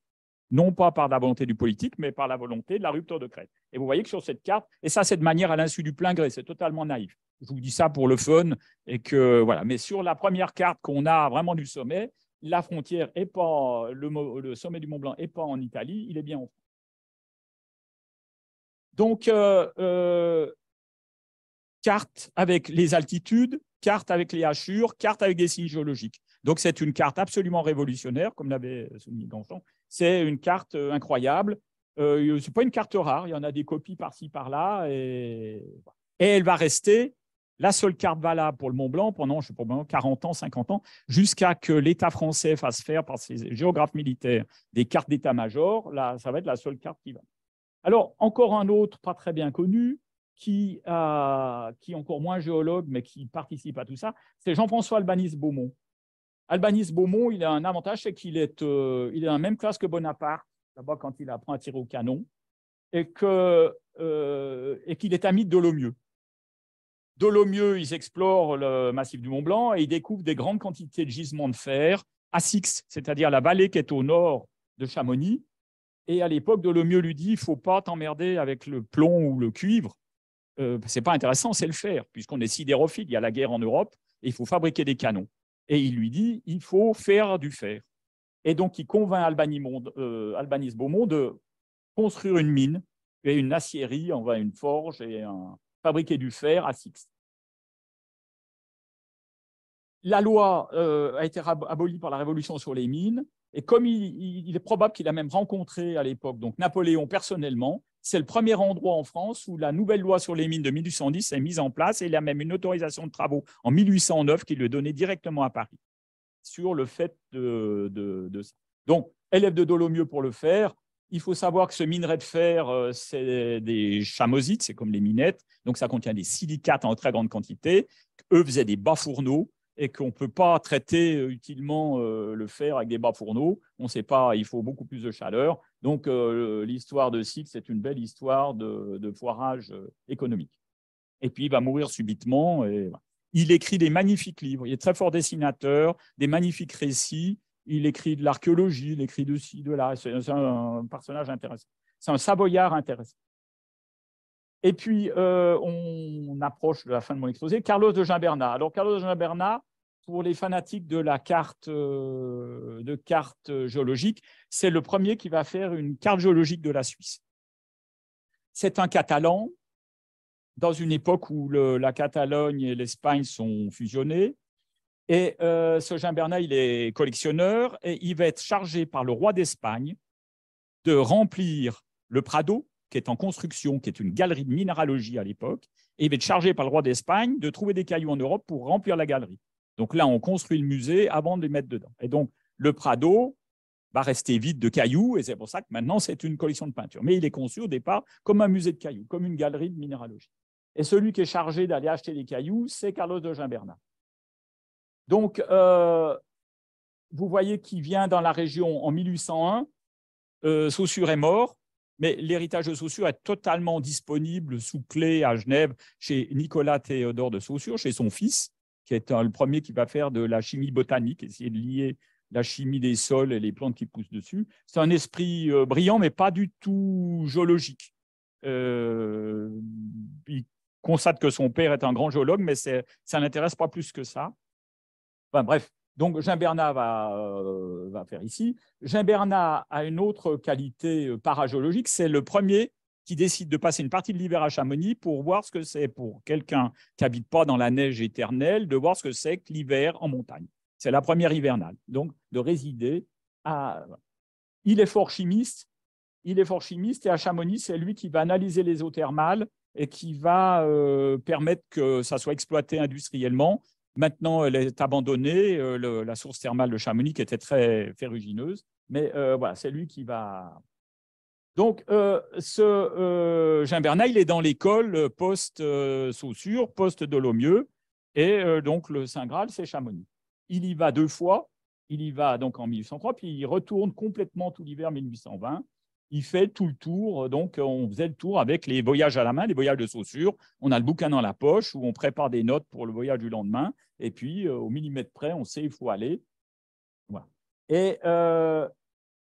non pas par la volonté du politique, mais par la volonté de la rupture de crête. Et vous voyez que sur cette carte, et ça c'est de manière à l'insu du plein gré, c'est totalement naïf. Je vous dis ça pour le fun, et que voilà. Mais sur la première carte qu'on a vraiment du sommet, la frontière est pas le, sommet du Mont Blanc n'est pas en Italie, il est bien en France. Donc euh, euh, carte avec les altitudes, carte avec les hachures, carte avec des signes géologiques. Donc c'est une carte absolument révolutionnaire, comme l'avait souligné Ganchon, c'est une carte euh, incroyable. Euh, ce n'est pas une carte rare, il y en a des copies par-ci, par-là. Et... elle va rester la seule carte valable pour le Mont Blanc pendant, je sais pas, 40 ans, 50 ans, jusqu'à que l'État français fasse faire par ses géographes militaires des cartes d'état-major. Là, ça va être la seule carte qui va. Alors, encore un autre, pas très bien connu, qui, euh, est encore moins géologue, mais qui participe à tout ça, c'est Jean-François albanis Beaumont. Albanis Beaumont, il a un avantage, c'est qu'il est, euh, il, est dans la même classe que Bonaparte, là-bas quand il apprend à tirer au canon, et qu'il euh, qu'il est ami de Dolomieu. Dolomieu, ils explorent le massif du Mont Blanc et ils découvrent des grandes quantités de gisements de fer à Six, c'est-à-dire la vallée qui est au nord de Chamonix. Et à l'époque, Dolomieu lui dit, il ne faut pas t'emmerder avec le plomb ou le cuivre. Euh, c'est pas intéressant, c'est le fer, puisqu'on est sidérophile, il y a la guerre en Europe, et il faut fabriquer des canons et il lui dit il faut faire du fer. Et donc, il convainc Albanis, euh, Beaumont de construire une mine et une aciérie, va une forge et fabriquer du fer à Sixte. La loi euh, a été abolie par la Révolution sur les mines, et comme il, il est probable qu'il a même rencontré à l'époque donc Napoléon personnellement, c'est le premier endroit en France où la nouvelle loi sur les mines de 1810 est mise en place et il a même une autorisation de travaux en 1809 qui lui est donnée directement à Paris sur le fait de, ça. Donc, élève de Dolomieu pour le faire. Il faut savoir que ce minerai de fer, euh, c'est des chamosites, c'est comme les minettes, donc ça contient des silicates en très grande quantité. Eux faisaient des bas fourneaux et qu'on ne peut pas traiter euh, utilement euh, le fer avec des bas fourneaux. On ne sait pas, il faut beaucoup plus de chaleur. Donc, euh, l'histoire de Six est une belle histoire de, foirage économique. Et puis, il va mourir subitement. Il écrit des magnifiques livres. Il est très fort dessinateur, des magnifiques récits. Il écrit de l'archéologie, il écrit de ci, de là. C'est un personnage intéressant. C'est un saboyard intéressant. Et puis, euh, on, approche de la fin de mon exposé. Carlos de Jean-Bernard. Alors, Carlos de Jean-Bernard, pour les fanatiques de la carte, euh, de carte géologique, c'est le premier qui va faire une carte géologique de la Suisse. C'est un Catalan, dans une époque où la Catalogne et l'Espagne sont fusionnées. Et euh, ce bernard il est collectionneur et il va être chargé par le roi d'Espagne de remplir le Prado, qui est en construction, qui est une galerie de minéralogie à l'époque, et il va être chargé par le roi d'Espagne de trouver des cailloux en Europe pour remplir la galerie. Donc là, on construit le musée avant de les mettre dedans. Et donc, le Prado va rester vide de cailloux, et c'est pour ça que maintenant, c'est une collection de peintures. Mais il est conçu au départ comme un musée de cailloux, comme une galerie de minéralogie. Et celui qui est chargé d'aller acheter des cailloux, c'est Carlos de Gimbernat. Donc, euh, vous voyez qui vient dans la région en 1801. Euh, Saussure est mort mais l'héritage de Saussure est totalement disponible sous clé à Genève chez Nicolas Théodore de Saussure, chez son fils, qui est le premier qui va faire de la chimie botanique, essayer de lier la chimie des sols et les plantes qui poussent dessus. C'est un esprit euh, brillant, mais pas du tout géologique. Euh, il constate que son père est un grand géologue, mais ça n'intéresse pas plus que ça. bref, donc Jean Bernat euh, va, faire ici. Jean Bernat a une autre qualité euh, paragéologique, c'est le premier qui décide de passer une partie de l'hiver à Chamonix pour voir ce que c'est pour quelqu'un qui n'habite pas dans la neige éternelle, de voir ce que c'est que l'hiver en montagne. C'est la première hivernale, donc de résider à... Il est fort chimiste, il est fort chimiste et à Chamonix, c'est lui qui va analyser les eaux thermales et qui va euh, permettre que ça soit exploité industriellement. Maintenant, elle est abandonnée. Euh, la source thermale de Chamonix était très ferrugineuse. Mais euh, voilà, c'est lui qui va. Donc, euh, ce euh, il est dans l'école post-Saussure, post-Dolomieu. Et donc, le Saint Graal, c'est Chamonix. Il y va deux fois. Il y va donc en 1803, puis il retourne complètement tout l'hiver 1820 il fait tout le tour. Donc, on faisait le tour avec les voyages à la main, les voyages de Saussure. On a le bouquin dans la poche où on prépare des notes pour le voyage du lendemain. Et puis, euh, au millimètre près, on sait il faut aller. Voilà. Et euh,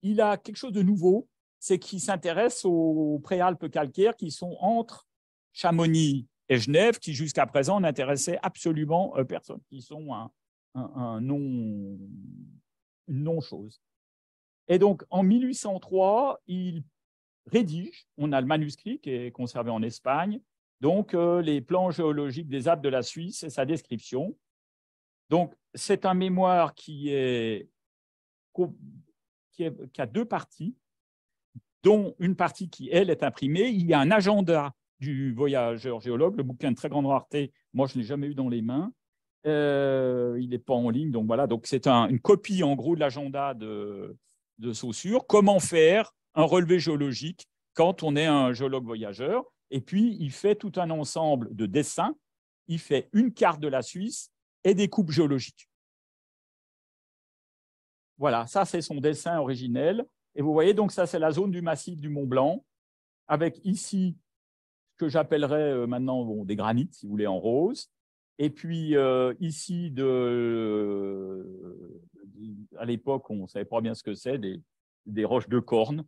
il a quelque chose de nouveau, c'est qu'il s'intéresse aux préalpes calcaires qui sont entre Chamonix et Genève, qui jusqu'à présent n'intéressaient absolument euh, personne, qui sont un, non-chose. Et donc, en 1803, il rédige, on a le manuscrit qui est conservé en Espagne, donc euh, les plans géologiques des Alpes de la Suisse et sa description. Donc, c'est un mémoire qui, est, qui, a deux parties, dont une partie qui, elle, est imprimée. Il y a un agenda du voyageur géologue, le bouquin de très grande rareté. Moi, je ne l'ai jamais eu dans les mains. Euh, il n'est pas en ligne, donc voilà. Donc, c'est une copie, en gros, de l'agenda de, de Saussure, comment faire un relevé géologique quand on est un géologue voyageur. Et puis, il fait tout un ensemble de dessins, il fait une carte de la Suisse et des coupes géologiques. Voilà, ça c'est son dessin originel. Et vous voyez, donc ça c'est la zone du massif du Mont Blanc, avec ici ce que j'appellerais euh, maintenant des granites, si vous voulez, en rose, et puis euh, ici, euh, à l'époque, on ne savait pas bien ce que c'est, des, roches de corne.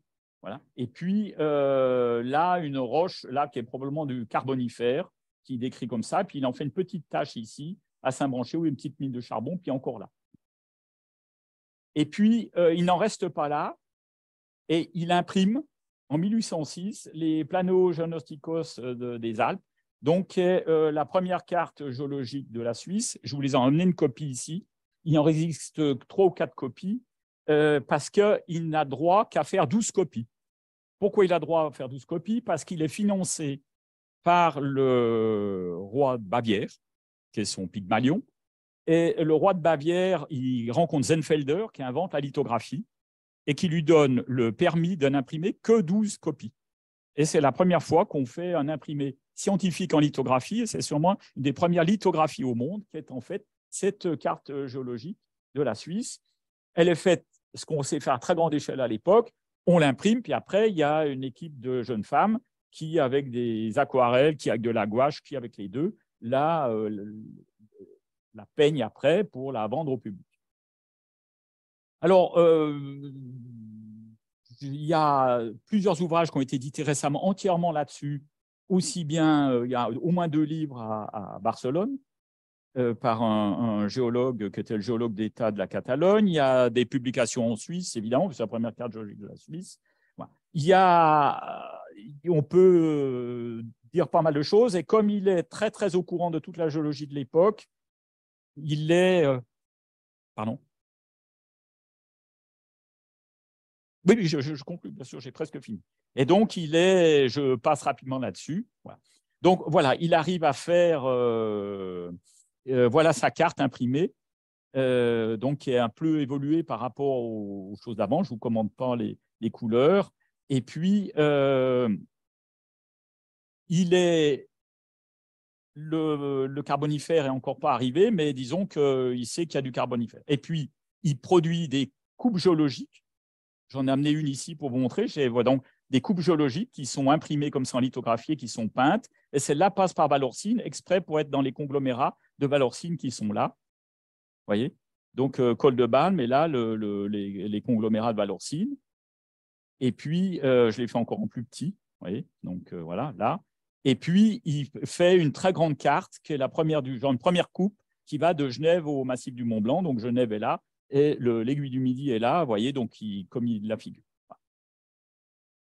Et puis euh, là, une roche là qui est probablement du carbonifère, qui décrit comme ça. Puis il en fait une petite tache ici, à Saint-Branché, où une petite mine de charbon, puis encore là. Et puis, il n'en reste pas là, et il imprime en 1806 les planos genosticos des Alpes, donc euh, euh, la première carte géologique de la Suisse. Je vous les ai une copie ici. Il en résiste trois ou quatre copies euh, parce qu'il n'a droit qu'à faire 12 copies. Pourquoi il a droit à faire 12 copies Parce qu'il est financé par le roi de Bavière, qui est son Pygmalion. Et le roi de Bavière, il rencontre Zenfelder, qui invente la lithographie, et qui lui donne le permis de n'imprimer que 12 copies. Et c'est la première fois qu'on fait un imprimé scientifique en lithographie, c'est sûrement une des premières lithographies au monde, qui est en fait cette carte euh, géologique de la Suisse. Elle est faite, ce qu'on sait faire à très grande échelle à l'époque, on l'imprime, puis après, il y a une équipe de jeunes femmes qui, avec des aquarelles, qui avec de la gouache, qui avec les deux, la, euh, peignent peigne après pour la vendre au public. Alors, euh, il y a plusieurs ouvrages qui ont été édités récemment entièrement là-dessus, aussi bien, euh, il y a au moins deux livres à, Barcelone euh, par un, géologue qui était le géologue d'État de la Catalogne. Il y a des publications en Suisse, évidemment, c'est la première carte géologique de la Suisse. Il y a, euh, on peut dire pas mal de choses, et comme il est très très au courant de toute la géologie de l'époque, il est, pardon, Oui, je, conclue, bien sûr, j'ai presque fini. Et donc, il est, je passe rapidement là-dessus. Donc, voilà, il arrive à faire, euh, euh, voilà sa carte imprimée, euh, donc qui est un peu évoluée par rapport aux, choses d'avant. Je ne vous commande pas les, couleurs. Et puis, il est, le, carbonifère est encore pas arrivé, mais disons qu'il sait qu'il y a du carbonifère. Et puis, il produit des coupes géologiques J'en ai amené une ici pour vous montrer. J'ai donc des coupes géologiques qui sont imprimées comme ça en lithographie et qui sont peintes. Et celle-là passe par Valorcine exprès pour être dans les conglomérats de Valorcine qui sont là. Vous voyez Donc, euh, col de Balme et là, les, conglomérats de Valorcine. Et puis, euh, je l'ai fait encore en plus petit. Vous voyez Donc, euh, voilà, là. Et puis, il fait une très grande carte qui est la première du genre, une première coupe qui va de Genève au massif du Mont Blanc. Donc, Genève est là et l'aiguille du midi est là, voyez, donc comme il la figure.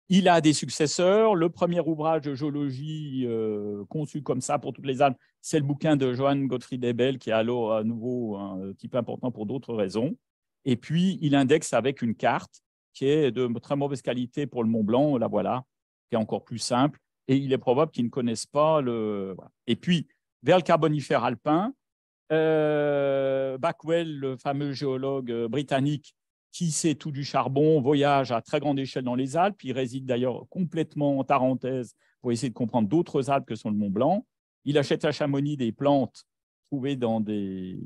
Il a des successeurs. Le premier ouvrage de géologie euh, conçu comme ça pour toutes les âmes, c'est le bouquin de Johann Gottfried Ebel qui est alors à nouveau un type important pour d'autres raisons. Et puis, il indexe avec une carte qui est de très mauvaise qualité pour le Mont Blanc, la voilà, qui est encore plus simple. Et il est probable qu'ils ne connaissent pas le. Et puis, vers le Carbonifère alpin, euh, Backwell, le fameux géologue euh, britannique qui sait tout du charbon, voyage à très grande échelle dans les Alpes. Il réside d'ailleurs complètement en Tarentaise pour essayer de comprendre d'autres Alpes que sont le Mont Blanc. Il achète à Chamonix des plantes trouvées dans des,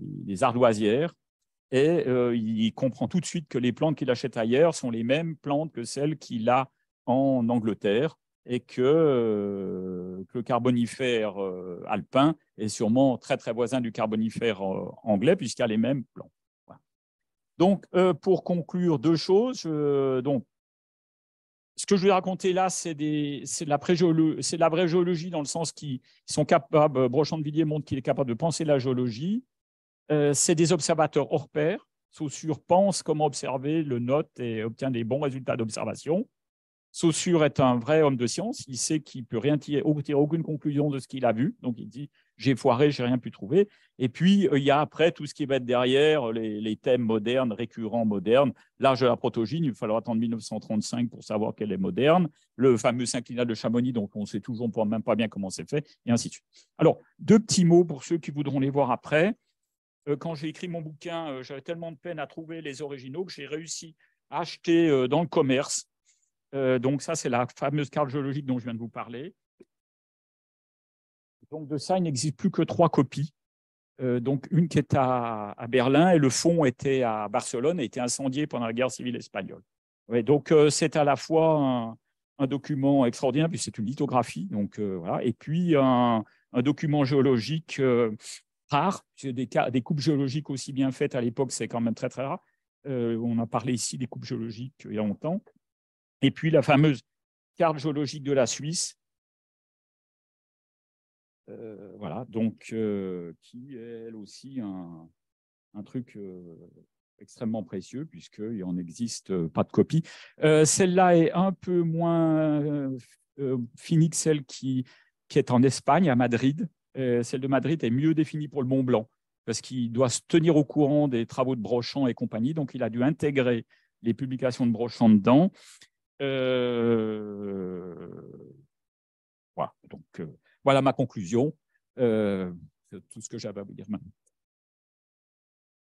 ardoisières et euh, il comprend tout de suite que les plantes qu'il achète ailleurs sont les mêmes plantes que celles qu'il a en Angleterre et euh, que, le carbonifère euh, alpin est sûrement très très voisin du carbonifère euh, anglais puisqu'il a les mêmes plans. Donc, pour conclure, deux choses. donc, ce que je vais raconter là, c'est de la, vraie géologie dans le sens qu'ils sont capables, Brochant de villiers montre qu'il est capable de penser la géologie. c'est des observateurs hors pair. Saussure pense comment observer le note et obtient des bons résultats d'observation. Saussure est un vrai homme de science, il sait qu'il ne peut rien tirer, aucune conclusion de ce qu'il a vu, donc il dit j'ai foiré, j'ai rien pu trouver. Et puis euh, il y a après tout ce qui va être derrière, les, thèmes modernes, récurrents modernes. L'âge de la protogine, il va falloir attendre 1935 pour savoir qu'elle est moderne. Le fameux synclinal de Chamonix, donc on ne sait toujours même pas bien comment c'est fait, et ainsi de suite. Alors, deux petits mots pour ceux qui voudront les voir après. Euh, quand j'ai écrit mon bouquin, euh, j'avais tellement de peine à trouver les originaux que j'ai réussi à acheter dans le commerce euh, donc ça, c'est la fameuse carte géologique dont je viens de vous parler. Donc de ça, il n'existe plus que trois copies. Euh, donc une qui est à, Berlin et le fond était à Barcelone et été incendié pendant la guerre civile espagnole. donc euh, c'est à la fois un, document extraordinaire, puis c'est une lithographie, et puis un, document géologique rare. Des, coupes géologiques aussi bien faites à l'époque, c'est quand même très très rare. on a parlé ici des coupes géologiques il y a longtemps. Et puis la fameuse carte géologique de la Suisse, euh, voilà, donc euh, qui est elle aussi un, truc euh, extrêmement précieux puisqu'il en existe pas de copie. Celle-là est un peu moins finie que celle qui, qui est en Espagne, à Madrid. celle de Madrid est mieux définie pour le Mont Blanc parce qu'il doit se tenir au courant des travaux de Brochant et compagnie, donc il a dû intégrer les publications de Brochant dedans. Euh, voilà, donc euh, voilà ma conclusion. c'est euh, tout ce que j'avais à vous dire maintenant.